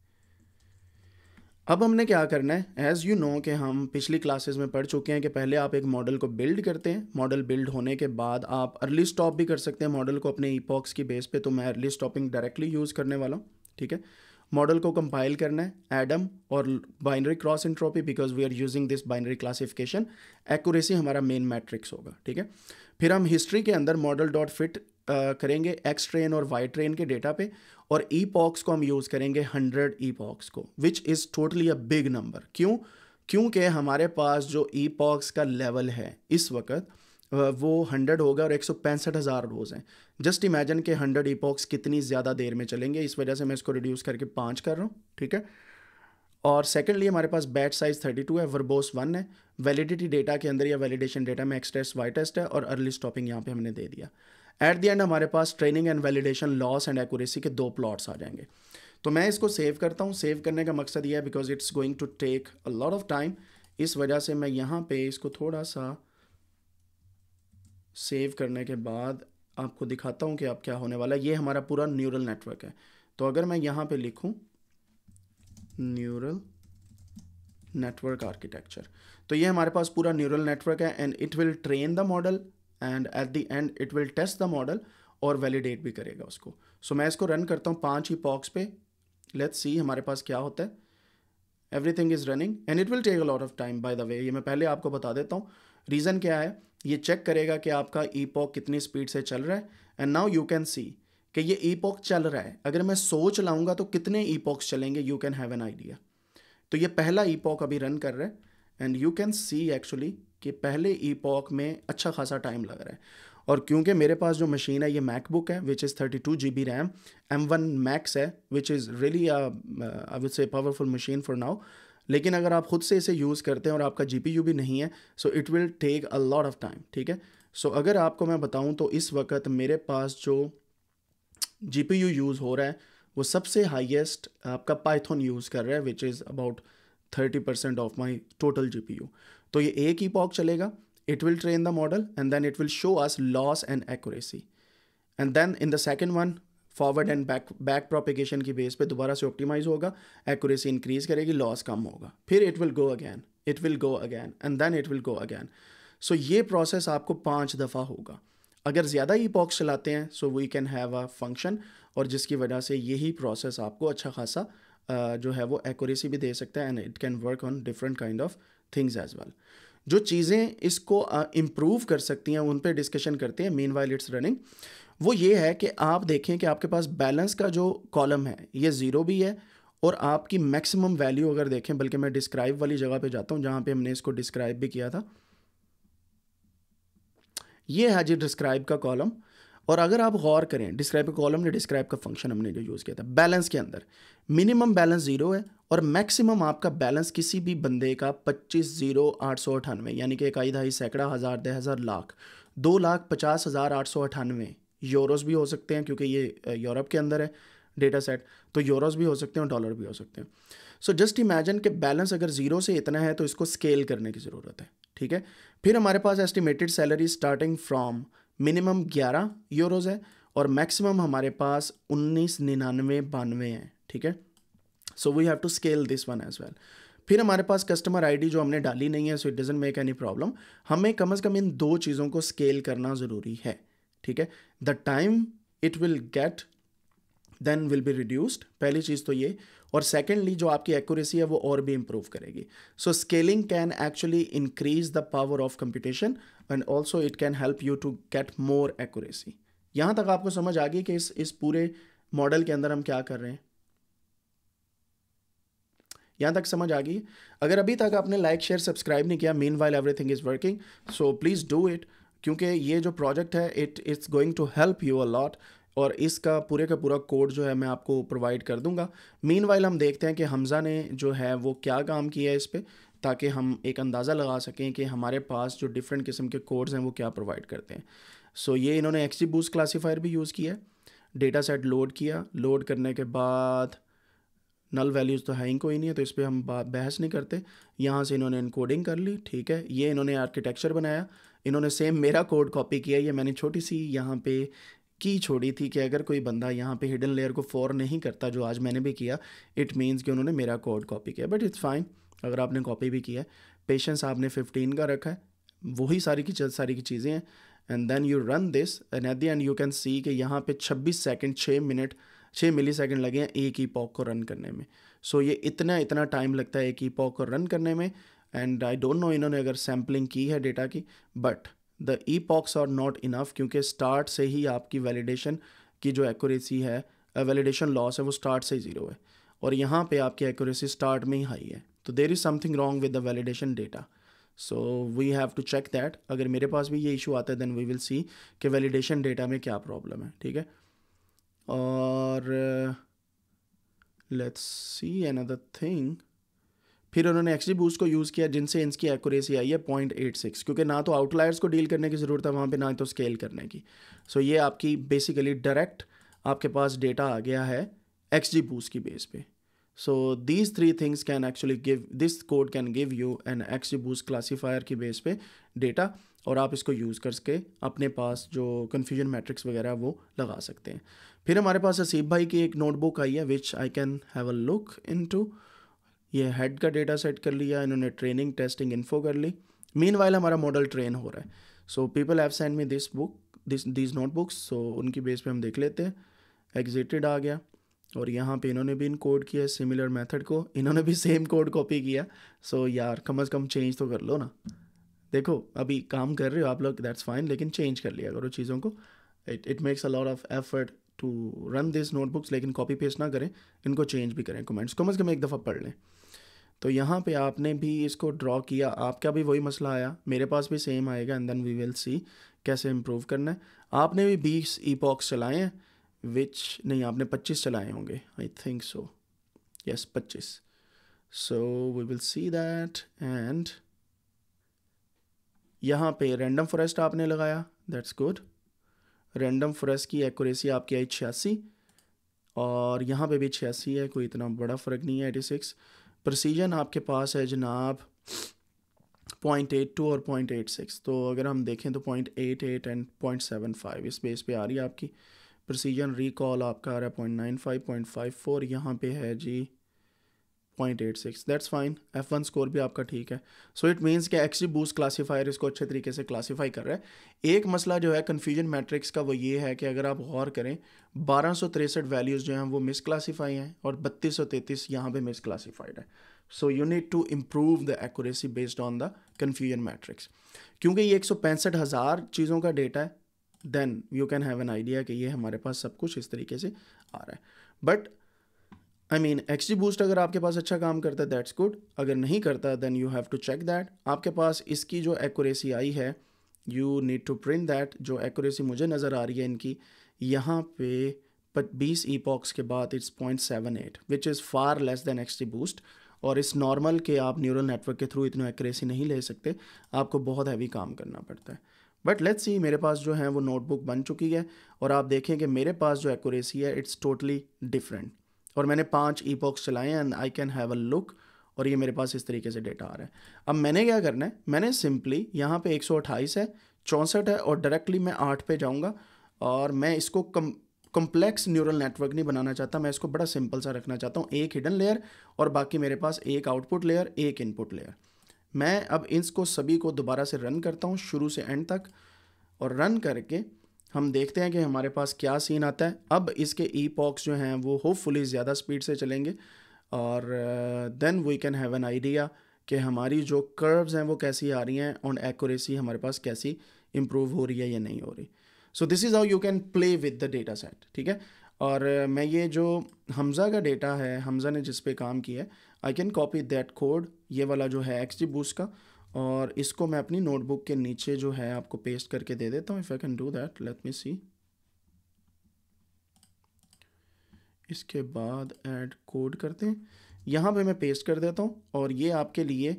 अब हमने क्या करना है एज़ यू नो कि हम पिछली क्लासेस में पढ़ चुके हैं कि पहले आप एक मॉडल को बिल्ड करते हैं मॉडल बिल्ड होने के बाद आप अर्ली स्टॉप भी कर सकते हैं मॉडल को अपने ईपॉक्स की बेस पे तो मैं अर्ली स्टॉपिंग डायरेक्टली यूज़ करने वाला हूँ ठीक है मॉडल को कंपाइल करना है एडम और binary cross entropy because we are using this binary classification accuracy हमारा मेन मैट्रिक्स होगा ठीक है फिर हम हिस्ट्री के अंदर मॉडल डॉट फिट करेंगे एक्स ट्रेन और वाई ट्रेन के डेटा पे और ई पॉक्स को हम यूज़ करेंगे हंड्रेड ई पॉक्स को which is totally a big number क्यों क्योंकि हमारे पास जो ई पॉक्स का लेवल है इस वक्त वो हंड्रेड होगा और एक सौ पैंसठ हज़ार रोज़ हैं जस्ट इमेजन के हंड्रेड ई पॉक्स कितनी ज़्यादा देर में चलेंगे इस वजह से मैं इसको रिड्यूस करके पाँच कर रहा हूँ ठीक है और सेकेंडली हमारे पास बैच साइज़ थर्टी टू है वर्बोस वन है वैलिडिटी डेटा के अंदर या वैलिडेशन डेटा में एक्सट्रेस वाई टेस्ट है और अर्ली स्टॉपिंग यहाँ पे हमने दे दिया एट द एंड हमारे पास training and validation loss and accuracy के दो प्लॉट्स आ जाएंगे तो मैं इसको सेव करता हूँ सेव करने का मकसद ये है because it's going to take a lot of time इस वजह से मैं यहाँ पे इसको थोड़ा सा सेव करने के बाद आपको दिखाता हूँ कि आप क्या होने वाला है ये हमारा पूरा न्यूरल नेटवर्क है तो अगर मैं यहाँ पे लिखूँ न्यूरल नेटवर्क आर्किटेक्चर तो ये हमारे पास पूरा न्यूरल नेटवर्क है and it will train the model and at the end it will test the model और वैलिडेट भी करेगा उसको सो so, मैं इसको रन करता हूँ पाँच ही पॉक्स पे लेट्स सी हमारे पास क्या होता है everything is running and it will take a lot of time by the way ये मैं पहले आपको बता देता हूँ रीज़न क्या है ये चेक करेगा कि आपका ई पॉक कितनी स्पीड से चल रहा है and now you can see कि ये ई पॉक चल रहा है अगर मैं सो चलाऊँगा तो कितने ई पॉक्स चलेंगे you can have an idea तो ये पहला ई पॉक अभी रन कर रहा है and you can see actually कि पहले ई में अच्छा खासा टाइम लग रहा है और क्योंकि मेरे पास जो मशीन है ये मैकबुक है which is thirty two G B RAM M one Max है which is really I would say powerful machine for now लेकिन अगर आप खुद से इसे यूज़ करते हैं और आपका जी पी यू भी नहीं है so it will take a lot of time ठीक है सो so, अगर आपको मैं बताऊं तो इस वक्त मेरे पास जो जी पी यू यूज़ हो रहा है वो सबसे हाईएस्ट आपका पाइथन यूज़ कर रहा है which is about thirty percent of my total G P U तो ये एक ही पॉक चलेगा it will train the model and then it will show us loss and accuracy and then in the second one forward and back back propagation की बेस पे दोबारा से ऑप्टिमाइज होगा एक्यूरेसी इंक्रीज करेगी लॉस कम होगा फिर it will go again it will go again and then it will go again so ये प्रोसेस आपको पाँच दफ़ा होगा अगर ज़्यादा ई पॉक्स चलाते हैं so we can have a function और जिसकी वजह से यही प्रोसेस आपको अच्छा खासा uh, जो है वो एक्यूरेसी भी दे सकता है and it can work on different kind of things as well जो चीज़ें इसको इम्प्रूव कर सकती हैं उन पर डिस्कशन करते हैं मीन वाइल इट्स रनिंग वो ये है कि आप देखें कि आपके पास बैलेंस का जो कॉलम है ये ज़ीरो भी है और आपकी मैक्सिमम वैल्यू अगर देखें बल्कि मैं डिस्क्राइब वाली जगह पे जाता हूँ जहाँ पे हमने इसको डिस्क्राइब भी किया था ये है जी डिस्क्राइब का कॉलम और अगर आप गौर करें डिस्क्राइब का कॉलम ने डिस्क्राइब का फंक्शन हमने जो यूज़ किया था बैलेंस के अंदर मिनिमम बैलेंस ज़ीरो है और मैक्सिमम आपका बैलेंस किसी भी बंदे का पच्चीस जीरो आठ सौ अठानवे यानी कि इकाई दहाई सैकड़ा हज़ार दह हज़ार लाख दो लाख पचास हज़ार आठ सौ अठानवे यूरोस भी हो सकते हैं क्योंकि ये यूरोप के अंदर है डेटा सेट तो यूरोस भी हो सकते हैं डॉलर भी हो सकते हैं सो जस्ट इमेजिन के बैलेंस अगर ज़ीरो से इतना है तो इसको स्केल करने की ज़रूरत है ठीक है फिर हमारे पास estimated salary starting from minimum ग्यारह यूरोज़ है और मैक्सिमम हमारे पास उन्नीस निन्यानवे बानवे हैं ठीक है so we have to scale this one as well फिर हमारे पास कस्टमर आईडी जो हमने डाली नहीं है so it doesn't make any problem हमें कम अज़ कम इन दो चीज़ों को स्केल करना ज़रूरी है ठीक है the time it will get then will be reduced पहली चीज़ तो ये और सेकेंडली जो आपकी एक्यूरेसी है वो और भी इम्प्रूव करेगी so scaling can actually increase the power of competition and also it can help you to get more accuracy यहाँ तक आपको समझ आ गई कि इस इस पूरे मॉडल के अंदर हम क्या कर रहे हैं यहाँ तक समझ आ गई अगर अभी तक आपने लाइक शेयर सब्सक्राइब नहीं किया meanwhile everything is working so please do it क्योंकि ये जो प्रोजेक्ट है it is going to help you a lot और इसका पूरे का पूरा कोड जो है मैं आपको प्रोवाइड कर दूंगा मीन वाइल हम देखते हैं कि हमज़ा ने जो है वो क्या काम किया है इस पर ताकि हम एक अंदाज़ा लगा सकें कि हमारे पास जो डिफरेंट किस्म के कोड्स हैं वो क्या प्रोवाइड करते हैं सो so, ये इन्होंने एक्सी बूस क्लासीफायर भी यूज़ किया है डेटा सेट लोड किया लोड करने के बाद नल वैल्यूज़ तो ही कोई नहीं है तो इस पर हम बहस नहीं करते यहाँ से इन्होंने इनकोडिंग कर ली ठीक है ये इन्होंने आर्किटेक्चर बनाया इन्होंने सेम मेरा कोड कॉपी किया ये मैंने छोटी सी यहाँ पे की छोड़ी थी कि अगर कोई बंदा यहाँ पे हिडन लेयर को फॉर नहीं करता जो आज मैंने भी किया इट मीन्स कि उन्होंने मेरा कोड कॉपी किया बट इट्स फाइन अगर आपने कॉपी भी किया है पेशेंस आपने फिफ्टीन का रखा है वही सारी की सारी की चीज़ें हैं and then you run this and at the end you can see कि यहाँ पे छब्बीस सेकेंड छः मिनट छः मिली सेकेंड लगे हैं एक ई पॉक को रन करने में सो so, ये इतना इतना टाइम लगता है एक ई पॉक को रन करने में एंड आई डोंट नो इन्होंने अगर सैम्पलिंग की है डेटा की but the epochs are not enough क्योंकि स्टार्ट से ही आपकी वैलिडेशन की जो एक्यूरेसी है वैलिडेशन लॉस है वो स्टार्ट से ही ज़ीरो है और यहाँ पे आपकी एक्यूरेसी स्टार्ट में ही हाई है तो there is something wrong with the validation data so we have to check that अगर मेरे पास भी ये इशू आता है देन वी विल सी कि वैलिडेशन डेटा में क्या प्रॉब्लम है ठीक है और लेट्स सी अनदर थिंग फिर उन्होंने एक्सजी बूस्ट को यूज़ किया जिनसे इनकी एक्यूरेसी आई है पॉइंट एट सिक्स क्योंकि ना तो आउटलायर्स को डील करने की ज़रूरत है वहाँ पे ना तो स्केल करने की सो so ये आपकी बेसिकली डायरेक्ट आपके पास डेटा आ गया है एक्सजी बूस्ट की बेस पे so these three things can actually give this code can give you an XG boost classifier की बेस पे डेटा और आप इसको यूज़ करके अपने पास जो कन्फ्यूजन मैट्रिक्स वगैरह वो लगा सकते हैं फिर हमारे पास असीब भाई की एक नोटबुक आई है which I can have a look into ये हेड का डेटा सेट कर लिया इन्होंने ट्रेनिंग टेस्टिंग इन्फो कर ली मीन हमारा मॉडल ट्रेन हो रहा है so people have send me this book this these notebooks सो उनकी बेस पे हम देख लेते हैं एग्जिटेड आ गया और यहाँ पे इन्होंने भी इन कोड किया सिमिलर मेथड को इन्होंने भी सेम कोड कॉपी किया सो so, यार कम अज़ कम चेंज तो कर लो ना देखो अभी काम कर रहे हो आप लोग दैट्स फाइन लेकिन चेंज कर लिया करो चीज़ों को it it makes a lot of effort to run this notebooks लेकिन कॉपी पेस्ट ना करें इनको चेंज भी करें कमेंट्स कम अज़ कम एक दफ़ा पढ़ लें तो यहाँ पे आपने भी इसको ड्रॉ किया आपका भी वही मसला आया मेरे पास भी सेम आएगा and then we will see कैसे इम्प्रूव करना है आपने भी बीस ई पॉक्स चलाए हैं विच नहीं आपने पच्चीस चलाए होंगे आई थिंक सो यस पच्चीस so we will see that and यहाँ पे रैंडम फॉरेस्ट आपने लगाया दैट्स गुड रैंडम फॉरेस्ट की एक्यूरेसी आपकी आई छियासी और यहाँ पे भी छियासी है कोई इतना बड़ा फ़र्क नहीं है एटी सिक्स प्रोसीजन आपके पास है जनाब पॉइंट एट टू और पॉइंट एट सिक्स तो अगर हम देखें तो point eight eight and point seven five इस बेस पे आ रही है आपकी प्रोसीजन रिकॉल आपका आ रहा है point nine five point five four यहाँ पे है जी point eight six that's fine F one score भी आपका ठीक है सो इट मीन्स कि एक्सी बूस्ट क्लासीफायर इसको अच्छे तरीके से क्लासीफाई कर रहा है एक मसला जो है कन्फ्यूजन मैट्रिक्स का वो ये है कि अगर आप गौर करें बारह सौ तिरसठ वैल्यूज़ जो हैं वो मिस क्लासीफाई हैं और बत्तीस सौ तैतीस यहाँ पर मिस क्लासीफाइड है so you need to improve the accuracy based on the confusion matrix क्योंकि ये एक सौ पैंसठ हज़ार चीज़ों का डेटा है then you can have an idea कि ये हमारे पास सब कुछ इस तरीके से आ रहा है but I mean XT boost अगर आपके पास अच्छा काम करता है दैट्स गुड अगर नहीं करता then you have to check that आपके पास इसकी जो एक्यूरेसी आई है you need to print that जो एक्यूरेसी मुझे नज़र आ रही है इनकी यहाँ पे बीस ई पॉक्स के बाद it's point seven eight which is far less than XT boost और इस नॉर्मल के आप न्यूरल नेटवर्क के थ्रू इतना एक्यूरेसी नहीं ले सकते आपको बहुत हैवी काम करना पड़ता है बट लेट्स सी मेरे पास जो है वो नोटबुक बन चुकी है और आप देखें कि मेरे पास जो एक्यूरेसी है इट्स टोटली डिफरेंट और मैंने पाँच ई बॉक्स चलाए and I can have a look और ये मेरे पास इस तरीके से डेटा आ रहा है अब मैंने क्या करना है मैंने सिंपली यहाँ पे 128 है चौंसठ है और डायरेक्टली मैं आठ पे जाऊँगा और मैं इसको कम कॉम्प्लेक्स न्यूरल नेटवर्क नहीं बनाना चाहता मैं इसको बड़ा सिंपल सा रखना चाहता हूँ एक हिडन लेयर और बाकी मेरे पास एक आउटपुट लेयर एक इनपुट लेयर मैं अब इसको सभी को दोबारा से रन करता हूँ शुरू से एंड तक और रन करके हम देखते हैं कि हमारे पास क्या सीन आता है अब इसके ई पॉक्स जो हैं वो होपफुली ज़्यादा स्पीड से चलेंगे और then we can have an idea कि हमारी जो कर्व्स हैं वो कैसी आ रही हैं ऑन एक्यूरेसी हमारे पास कैसी इम्प्रूव हो रही है या नहीं हो रही so this is how you can play with the data set ठीक है और uh, मैं ये जो हमज़ा का डेटा है हमज़ा ने जिस पे काम किया है I can copy that code ये वाला जो है एक्स जी बूस्ट का और इसको मैं अपनी नोटबुक के नीचे जो है आपको पेस्ट करके दे देता हूँ if I can do that let me see इसके बाद ऐड कोड करते हैं यहाँ पे मैं पेस्ट कर देता हूँ और ये आपके लिए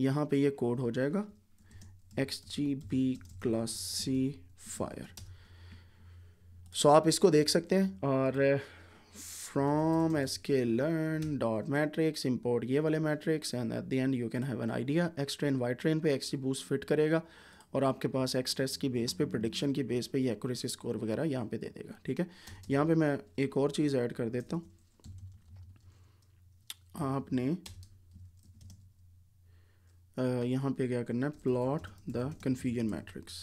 यहाँ पे ये कोड हो जाएगा X G B classifier so आप इसको देख सकते हैं और from sklearn dot matrix import ये वाले matrix and at the end you can have an idea x train y train पे xg boost fit करेगा और आपके पास x test की base पे prediction की base पे ये accuracy score वगैरह यहाँ पे दे देगा ठीक है यहाँ पे मैं एक और चीज़ add कर देता हूँ आपने यहाँ पे क्या करना है plot the confusion matrix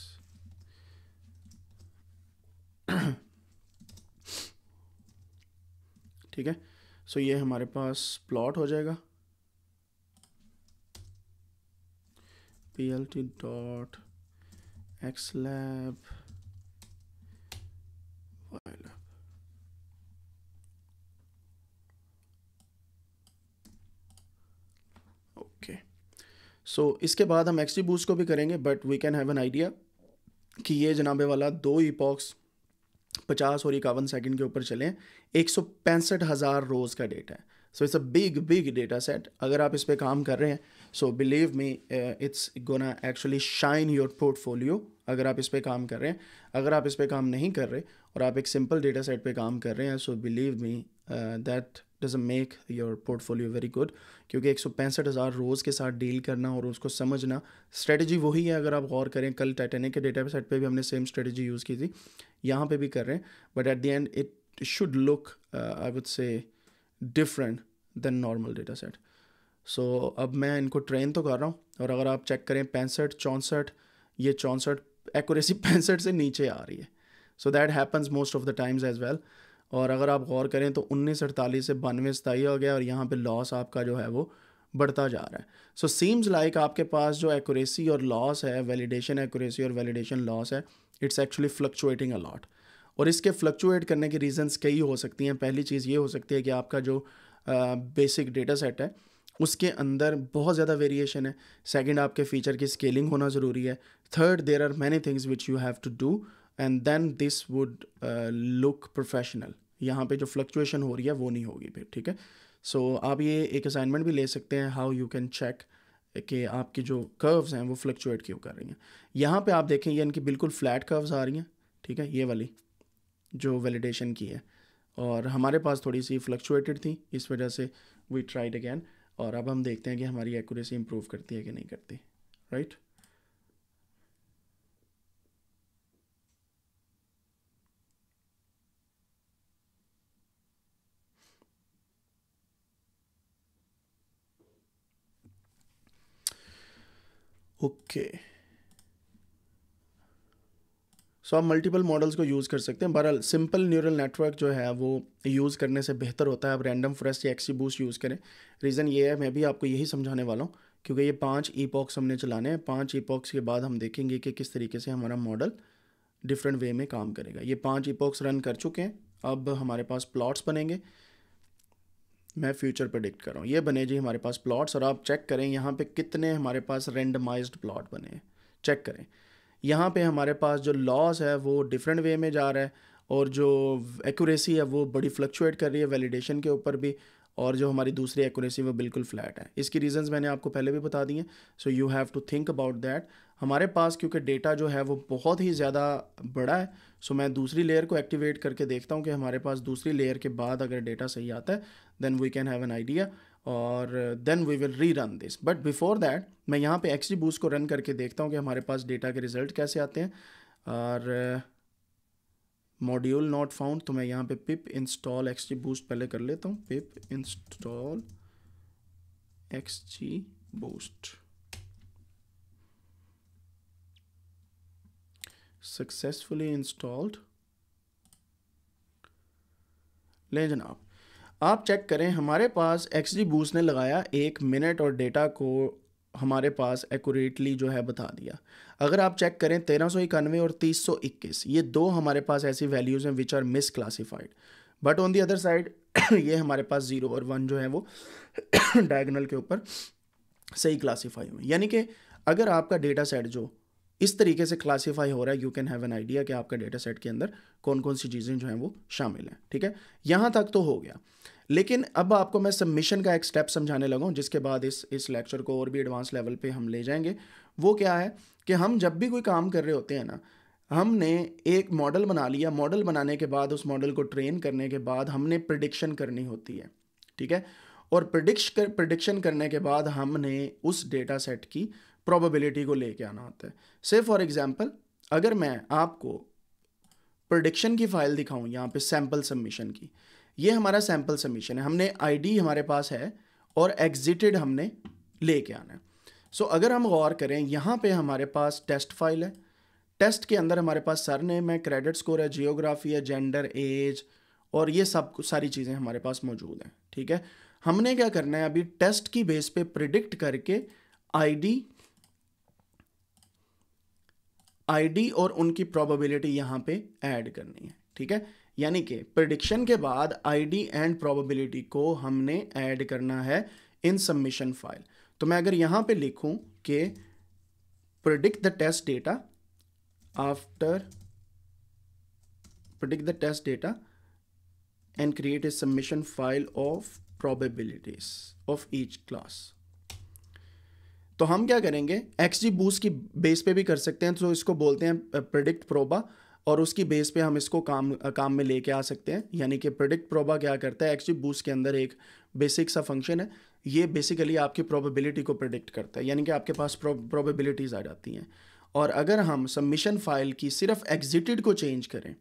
ठीक है सो ये हमारे पास प्लॉट हो जाएगा P L T dot X lab okay so इसके बाद हम एक्सटी बूस्ट को भी करेंगे but we can have an idea कि ये जनाबे वाला दो ई पॉक्स पचास और इक्यावन सेकंड के ऊपर चलें एक हज़ार रोज़ का डेटा है so it's a big big data set अगर आप इस पर काम कर रहे हैं so believe me it's gonna actually shine your portfolio अगर आप इस पर काम कर रहे हैं अगर आप इस पर काम नहीं कर रहे और आप एक सिंपल डेटा सेट पर काम कर रहे हैं so believe me that does make your portfolio very good क्योंकि एक सौ पैंसठ हज़ार रोज़ के साथ डील करना और उसको समझना स्ट्रेटजी वही है अगर आप गौर करें कल टाइटेनिक के डेटा सेट पर भी हमने सेम स्ट्रेटजी यूज़ की थी यहाँ पर भी कर रहे हैं but at the end it should look, uh, I would say, different than normal data set. So so, अब मैं इनको ट्रेन तो कर रहा हूँ और अगर आप चेक करें पैंसठ चौंसठ ये चौंसठ accuracy पैंसठ से नीचे आ रही है so that happens most of the times as well और अगर आप गौर करें तो उन्नीस अड़तालीस से बानवे सताई हो गया और यहाँ पे लॉस आपका जो है वो बढ़ता जा रहा है सो सीम्स लाइक आपके पास जो एक्यूरेसी और लॉस है वैलिडेशन एक्यूरेसी और वैलिडेशन लॉस है इट्स एक्चुअली फ्लक्चुएटिंग अलॉट और इसके फ्लक्चुएट करने के रीज़न्स कई हो सकती हैं पहली चीज़ ये हो सकती है कि आपका जो बेसिक डेटा सेट है उसके अंदर बहुत ज़्यादा वेरिएशन है सेकंड आपके फीचर की स्केलिंग होना ज़रूरी है third there are many things which you have to do and then this would look professional यहाँ पे जो फ्लक्चुएशन हो रही है वो नहीं होगी फिर ठीक है सो so, आप ये एक असाइनमेंट भी ले सकते हैं हाउ यू कैन चेक कि आपकी जो कर्व्स हैं वो फ्लक्चुएट क्यों कर रही हैं यहाँ पे आप देखें ये इनकी बिल्कुल फ्लैट कर्व्स आ रही हैं ठीक है ये वाली जो वैलिडेशन की है और हमारे पास थोड़ी सी फ्लक्चुएटेड थी इस वजह से वी ट्राइड अगैन और अब हम देखते हैं कि हमारी एक्यूरेसी इम्प्रूव करती है कि नहीं करती right right? Okay okay. So आप मल्टीपल मॉडल्स को यूज़ कर सकते हैं बहरहाल सिंपल न्यूरल नेटवर्क जो है वो यूज़ करने से बेहतर होता है आप रैंडम फ्रेस्ट या एक्सी बूस्ट यूज़ करें रीज़न ये है मैं भी आपको यही समझाने वाला हूँ क्योंकि ये पांच पॉक्स हमने चलाने हैं पांच पॉक्स के बाद हम देखेंगे कि किस तरीके से हमारा मॉडल डिफरेंट वे में काम करेगा ये ई पॉक्स रन कर चुके हैं अब हमारे पास प्लॉट्स बनेंगे मैं फ्यूचर प्रडिक्ट कर रहा हूँ ये बने जी हमारे पास प्लॉट्स और आप चेक करें यहाँ पे कितने हमारे पास रेंडमाइज्ड प्लॉट बने हैं चेक करें यहाँ पे हमारे पास जो लॉस है वो डिफरेंट वे में जा रहा है और जो एक्यूरेसी है वो बड़ी फ्लक्चुएट कर रही है वैलिडेशन के ऊपर भी और जो हमारी दूसरी एक्यूरेसी वो बिल्कुल फ्लैट है इसकी रीजंस मैंने आपको पहले भी बता दी हैं so you have to think about that हमारे पास क्योंकि डेटा जो है वो बहुत ही ज़्यादा बड़ा है सो मैं दूसरी लेयर को एक्टिवेट करके देखता हूँ कि हमारे पास दूसरी लेयर के बाद अगर डेटा सही आता है then we can have an idea और then we will rerun this but before that मैं यहाँ पे एक्सडी बूस्ट को रन करके देखता हूँ कि हमारे पास डेटा के रिजल्ट कैसे आते हैं और मॉड्यूल नॉट फाउंड तो मैं यहाँ पे पिप इंस्टॉल जी बूस्ट पहले कर लेता हूँ pip install XGBoost successfully installed ले जनाब आप चेक करें हमारे पास एक्स जी बूस ने लगाया एक मिनट और डेटा को हमारे पास एक्यूरेटली जो है बता दिया अगर आप चेक करें तेरह सौ इक्यानवे और तीस सौ इक्कीस ये दो हमारे पास ऐसी वैल्यूज़ हैं which are misclassified but on the other side ये हमारे पास ज़ीरो और वन जो है वो डायगनल के ऊपर सही क्लासीफाई हुए यानी कि अगर आपका डेटा सेट जो इस तरीके से क्लासीफाई हो रहा है you can have an idea कि आपका डेटा सेट के अंदर कौन कौन सी चीज़ें जो हैं वो शामिल हैं ठीक है यहाँ तक तो हो गया लेकिन अब आपको मैं सबमिशन का एक स्टेप समझाने लगा जिसके बाद इस इस लेक्चर को और भी एडवांस लेवल पे हम ले जाएंगे वो क्या है कि हम जब भी कोई काम कर रहे होते हैं ना हमने एक मॉडल बना लिया मॉडल बनाने के बाद उस मॉडल को ट्रेन करने के बाद हमने प्रडिक्शन करनी होती है ठीक है और प्रडिक्श कर प्रडिक्शन करने के बाद हमने उस डेटा सेट की प्रोबेबिलिटी को लेके आना होता है से फॉर एग्जांपल अगर मैं आपको प्रडिक्शन की फाइल दिखाऊं यहाँ पे सैम्पल सबमिशन की ये हमारा सैम्पल सबमिशन है हमने आईडी हमारे पास है और एग्जिटेड हमने लेके आना है सो so, अगर हम गौर करें यहाँ पे हमारे पास टेस्ट फाइल है टेस्ट के अंदर हमारे पास सर नेम है क्रेडिट स्कोर है जियोग्राफी है जेंडर एज और ये सब सारी चीज़ें हमारे पास मौजूद हैं ठीक है हमने क्या करना है अभी टेस्ट की बेस पे प्रिडिक्ट करके आईडी आईडी और उनकी प्रोबेबिलिटी यहां पे ऐड करनी है ठीक है यानी कि प्रिडिक्शन के बाद आईडी एंड प्रोबेबिलिटी को हमने ऐड करना है इन सबमिशन फाइल तो मैं अगर यहां पे लिखूं कि predict the test data after predict the test data and create a submission file of probabilities of each class तो हम क्या करेंगे एक्स जी बूस की बेस पे भी कर सकते हैं तो इसको बोलते हैं प्रिडिक्ट प्रोबा और उसकी बेस पे हम इसको काम काम में लेके आ सकते हैं यानी कि प्रिडिक्ट प्रोबा क्या करता है जी बूस के अंदर एक बेसिक सा फंक्शन है ये बेसिकली आपकी प्रोबेबिलिटी को प्रिडिक्ट करता है यानी कि आपके पास प्रोबेबिलिटीज़ आ जाती हैं और अगर हम सबमिशन फाइल की सिर्फ एग्जिटेड को चेंज करें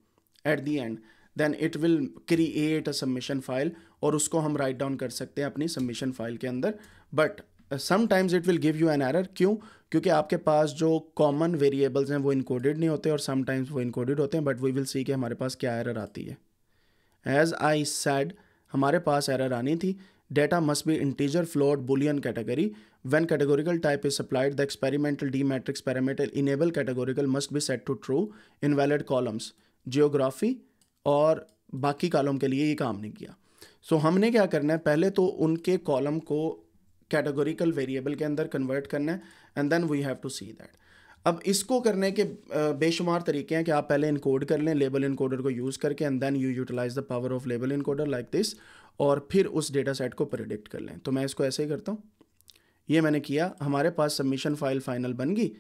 at the end then it will create a submission file और उसको हम राइट डाउन कर सकते हैं अपनी सबमिशन फाइल के अंदर but sometimes it will give you an error क्यों क्योंकि आपके पास जो कॉमन वेरिएबल्स हैं वो इनकोडेड नहीं होते और समटाइम्स वो इनकोडेड होते हैं बट वी विल सी कि हमारे पास क्या एरर आती है एज आई सैड हमारे पास एरर आनी थी data must be integer float boolean category when categorical type is supplied the experimental D matrix parameter enable categorical must be set to true invalid columns geography और बाकी कॉलम के लिए ये काम नहीं किया सो so, हमने क्या करना है पहले तो उनके कॉलम को कैटेगोरिकल वेरिएबल के अंदर कन्वर्ट करना है and then we have to see that अब इसको करने के बेशुमार तरीके हैं कि आप पहले इनकोड कर लें लेबल इनकोडर को यूज़ करके and then you utilise the power of label encoder like this और फिर उस डेटा सेट को प्रिडिक्ट कर लें तो मैं इसको ऐसे ही करता हूँ ये मैंने किया हमारे पास सबमिशन फ़ाइल फाइनल बन गई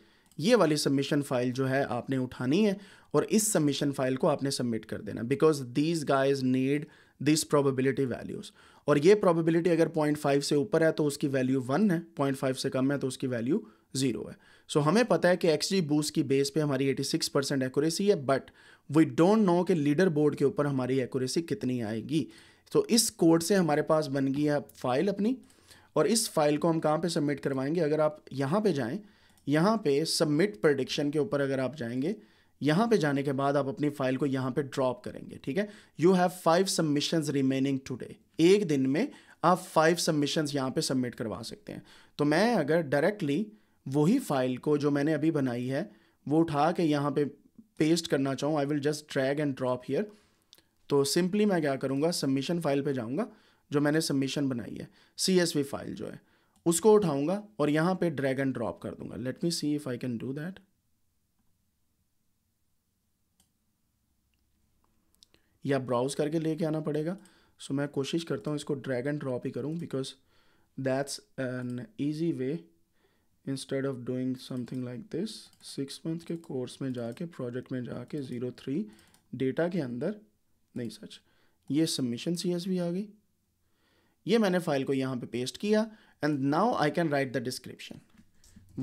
ये वाली सबमिशन फ़ाइल जो है आपने उठानी है और इस सबमिशन फ़ाइल को आपने सबमिट कर देना because these guys need this probability values और ये प्रोबेबिलिटी अगर 0.5 से ऊपर है तो उसकी वैल्यू वन है 0.5 से कम है तो उसकी वैल्यू ज़ीरो है सो so, हमें पता है कि एक्स जी बूस की बेस पे हमारी 86 परसेंट एक्यूरेसी है बट वी डोंट नो कि लीडर बोर्ड के ऊपर हमारी एक्यूरेसी कितनी आएगी तो so, इस कोड से हमारे पास बन गई है फाइल अपनी और इस फाइल को हम कहाँ पर सबमिट करवाएंगे अगर आप यहाँ पर जाएँ यहाँ पे सबमिट प्रडिक्शन के ऊपर अगर आप जाएंगे यहाँ पे जाने के बाद आप अपनी फाइल को यहाँ पे ड्रॉप करेंगे ठीक है you have five submission remaining today एक दिन में आप फाइव सबमिशन यहाँ पे सबमिट करवा सकते हैं तो मैं अगर डायरेक्टली वही फाइल को जो मैंने अभी बनाई है वो उठा के यहाँ पे पेस्ट करना चाहूँ I will just drag and drop here तो सिंपली मैं क्या करूँगा सबमिशन फाइल पे जाऊँगा जो मैंने सबमिशन बनाई है सी फाइल जो है उसको उठाऊँगा और यहाँ पे ड्रैग एंड ड्रॉप कर दूंगा let me see if I can do that या ब्राउज़ करके लेके आना पड़ेगा सो so, मैं कोशिश करता हूँ इसको ड्रैग एंड ड्रॉप ही करूँ because that's an easy way instead of doing something like this six month के कोर्स में जाके प्रोजेक्ट में जाके ज़ीरो थ्री डेटा के अंदर नहीं सच ये सबमिशन सी एस वी आ गई ये मैंने फाइल को यहाँ पे पेस्ट किया and now I can write the description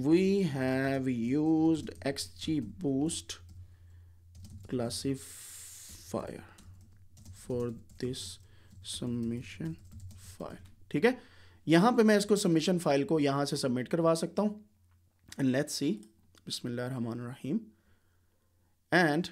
we have use XGBoost classifier for this submission file ठीक है यहां पे मैं इसको सबमिशन फाइल को यहां से सबमिट करवा सकता हूं एंड लेट्स सी रहीम and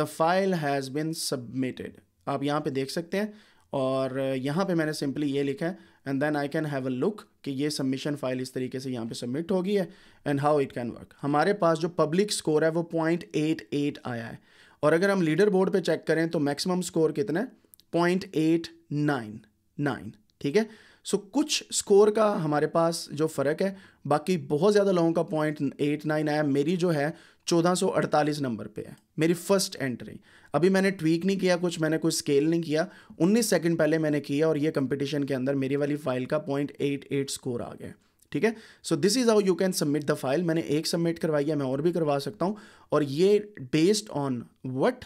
the file has been submitted आप यहाँ पे देख सकते हैं और यहाँ पे मैंने सिंपली ये लिखा है and then I can have a look कि ये सबमिशन फाइल इस तरीके से यहाँ पे सबमिट होगी है and how it can work हमारे पास जो पब्लिक स्कोर है वो पॉइंट एट एट आया है और अगर हम लीडर बोर्ड पे चेक करें तो मैक्सिमम स्कोर कितना है पॉइंट एट नाइन नाइन ठीक है सो so, कुछ स्कोर का हमारे पास जो फ़र्क है बाकी बहुत ज़्यादा लोगों का पॉइंट एट नाइन आया मेरी जो है 1448 नंबर पे है मेरी फर्स्ट एंट्री अभी मैंने ट्वीक नहीं किया कुछ मैंने कोई स्केल नहीं किया 19 सेकंड पहले मैंने किया और ये कंपटीशन के अंदर मेरी वाली फाइल का पॉइंट एट एट स्कोर आ गया ठीक है so this is how you can submit the file मैंने एक सबमिट करवाई है मैं और भी करवा सकता हूँ और ये based on what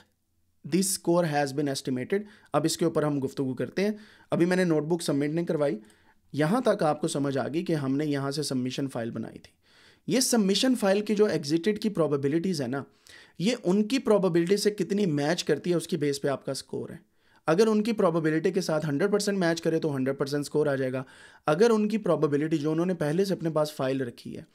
this score has been estimated अब इसके ऊपर हम गुफ्तु करते हैं अभी मैंने नोटबुक सबमिट नहीं करवाई यहाँ तक आपको समझ आ गई कि हमने यहाँ से सबमिशन फाइल बनाई थी ये सबमिशन फाइल की जो एग्जिटेड की प्रोबेबिलिटीज़ है ना ये उनकी प्रोबेबिलिटी से कितनी मैच करती है उसकी बेस पे आपका स्कोर है अगर उनकी प्रोबेबिलिटी के साथ 100 परसेंट मैच करे तो 100 परसेंट स्कोर आ जाएगा अगर उनकी प्रोबेबिलिटी जो उन्होंने पहले से अपने पास फाइल रखी है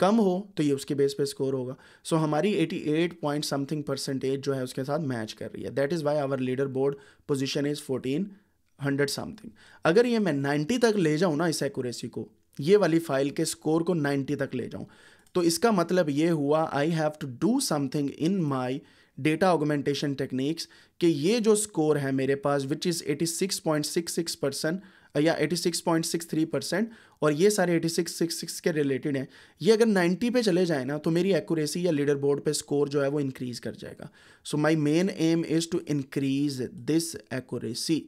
कम हो तो ये उसके बेस पे स्कोर होगा सो so, हमारी 88 पॉइंट समथिंग परसेंटेज जो है उसके साथ मैच कर रही है that is why our leaderboard position is fourteen hundred something अगर ये मैं नाइन्टी तक ले जाऊँ ना इस एक्यूरेसी को ये वाली फाइल के स्कोर को नाइन्टी तक ले जाऊँ तो इसका मतलब ये हुआ I have to do something in my data augmentation techniques कि ये जो स्कोर है मेरे पास which is eighty six six percent या eighty six six point three percent और ये सारे एटी सिक्स सिक्स के रिलेटेड हैं ये अगर नाइन्टी पे चले जाए ना तो मेरी एक्यूरेसी या लीडर बोर्ड पर स्कोर जो है वो इंक्रीज़ कर जाएगा so my main aim is to increase this accuracy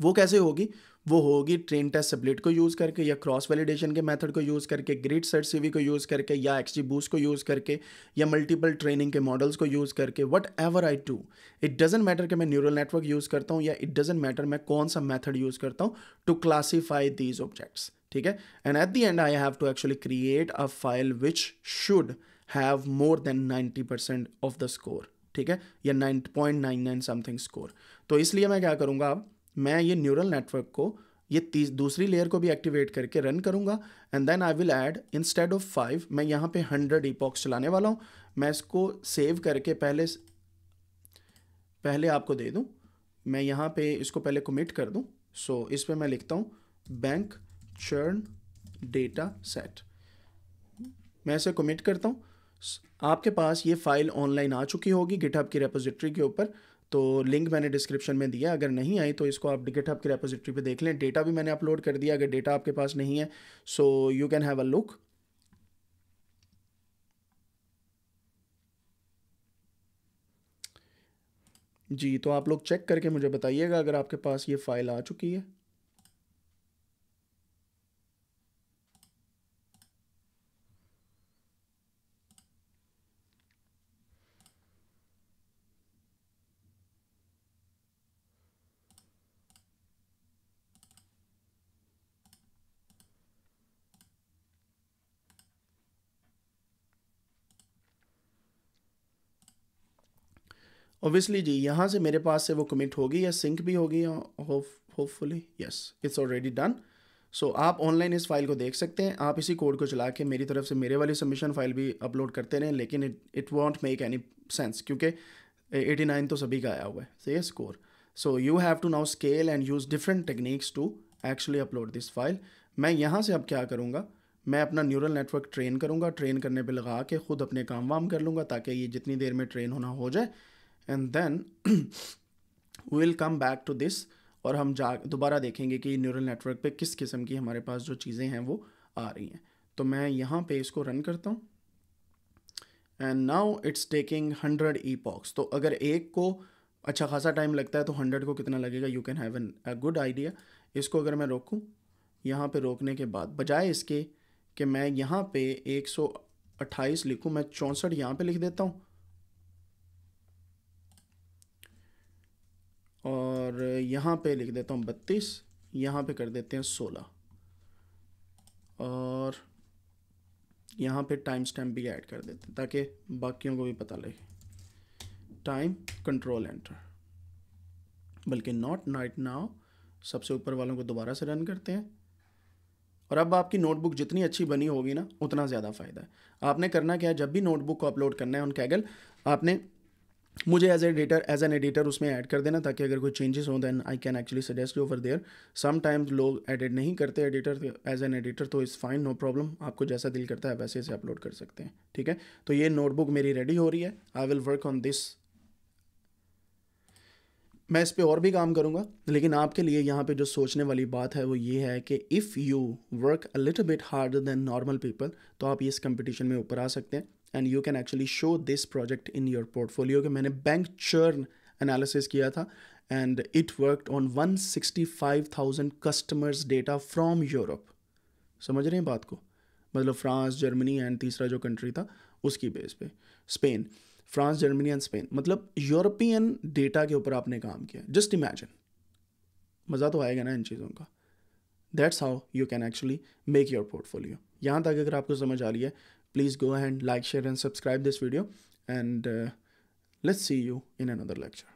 वो कैसे होगी वो होगी ट्रेन टेस्ट सबलेट को यूज़ करके या क्रॉस वैलिडेशन के मेथड को यूज़ करके ग्रिड सर्ट सी को यूज़ करके या एक्सजी बूस्ट को यूज़ करके या मल्टीपल ट्रेनिंग के मॉडल्स को यूज़ करके whatever I do it doesn't matter कि मैं न्यूरल नेटवर्क यूज़ करता हूँ या इट डजेंट मैटर मैं कौन सा मैथड यूज़ करता हूँ टू क्लासीफाई दीज ऑब्जेक्ट्स ठीक है and at the end I have to actually create a file which should have more than ninety percent of the score ठीक है या nine point nine nine something score तो इसलिए मैं क्या करूँगा अब मैं ये न्यूरल नेटवर्क को ये तीस दूसरी लेयर को भी एक्टिवेट करके रन करूँगा and then I will add instead of five मैं यहाँ पे हंड्रेड ईपॉक्स चलाने वाला हूँ मैं इसको सेव करके पहले पहले आपको दे दूँ मैं यहाँ पे इसको पहले कमिट कर दूँ सो so, इस पर मैं लिखता हूँ बैंक चर्न डेटा सेट मैं इसे कमिट करता हूँ आपके पास ये फाइल ऑनलाइन आ चुकी होगी गिटहब की रेपोजिटरी के ऊपर तो लिंक मैंने डिस्क्रिप्शन में दिया अगर नहीं आई तो इसको आप हब की रेपोजिटरी पे देख लें डेटा भी मैंने अपलोड कर दिया अगर डेटा आपके पास नहीं है so you can have a look जी तो आप लोग चेक करके मुझे बताइएगा अगर आपके पास ये फ़ाइल आ चुकी है ओबियसली जी यहाँ से मेरे पास से वो कमिट होगी या सिंक भी होगी hopefully yes it's already done so आप ऑनलाइन इस फाइल को देख सकते हैं आप इसी कोड को चला के मेरी तरफ से मेरे वाली सबमिशन फाइल भी अपलोड करते रहें लेकिन it it won't make any sense क्योंकि 89 तो सभी का आया हुआ है से score so you have to now scale and use different techniques to actually upload this file मैं यहाँ से अब क्या करूँगा मैं अपना न्यूरल नेटवर्क ट्रेन करूँगा ट्रेन करने पे लगा के ख़ुद अपने काम वाम कर लूँगा ताकि ये जितनी देर में ट्रेन होना हो जाए and then will come back to this और हम जा दोबारा देखेंगे कि न्यूरल नेटवर्क पे किस किस्म की हमारे पास जो चीज़ें हैं वो आ रही हैं तो मैं यहाँ पे इसको रन करता हूँ and now it's taking hundred epochs तो अगर एक को अच्छा खासा टाइम लगता है तो हंड्रेड को कितना लगेगा you can have an a good idea इसको अगर मैं रोकूँ यहाँ पे रोकने के बाद बजाय इसके कि मैं यहाँ पे अट्ठाईस लिखूँ मैं चौंसठ यहाँ पे लिख देता हूँ और यहाँ पे लिख देता हूँ बत्तीस यहाँ पे कर देते हैं सोलह और यहाँ पे टाइम स्टैम्प भी ऐड कर देते हैं ताकि बाकियों को भी पता लगे टाइम कंट्रोल एंटर बल्कि नॉट नाइट नाउ सबसे ऊपर वालों को दोबारा से रन करते हैं और अब आपकी नोटबुक जितनी अच्छी बनी होगी ना उतना ज़्यादा फ़ायदा है आपने करना क्या है जब भी नोटबुक को अपलोड करना है उन कैगल आपने मुझे as editor as an editor उसमें ऐड कर देना ताकि अगर कोई चेंजेस हो then I can actually suggest you over there sometimes लोग एडिट नहीं करते एडिटर एज एन एडिटर तो इज़ फाइन नो प्रॉब्लम आपको जैसा दिल करता है वैसे इसे अपलोड कर सकते हैं ठीक है तो ये नोटबुक मेरी रेडी हो रही है I will work on this मैं इस पर और भी काम करूँगा लेकिन आपके लिए यहाँ पर जो सोचने वाली बात है वो ये है कि if you work a little bit harder than normal people तो आप इस कंपटीशन में ऊपर आ सकते हैं and you can actually show this project in your portfolio के मैंने बैंक चर्न एनालिसिस किया था and it worked on one sixty five thousand customers data from Europe समझ रहे हैं बात को मतलब फ्रांस जर्मनी एंड तीसरा जो कंट्री था उसकी बेस पे Spain France Germany and Spain मतलब यूरोपियन डेटा के ऊपर आपने काम किया जस्ट इमेजिन मज़ा तो आएगा ना इन चीज़ों का that's how you can actually make your portfolio यहाँ तक अगर आपको समझ आ रही है please go ahead like share and subscribe this video and uh, let's see you in another lecture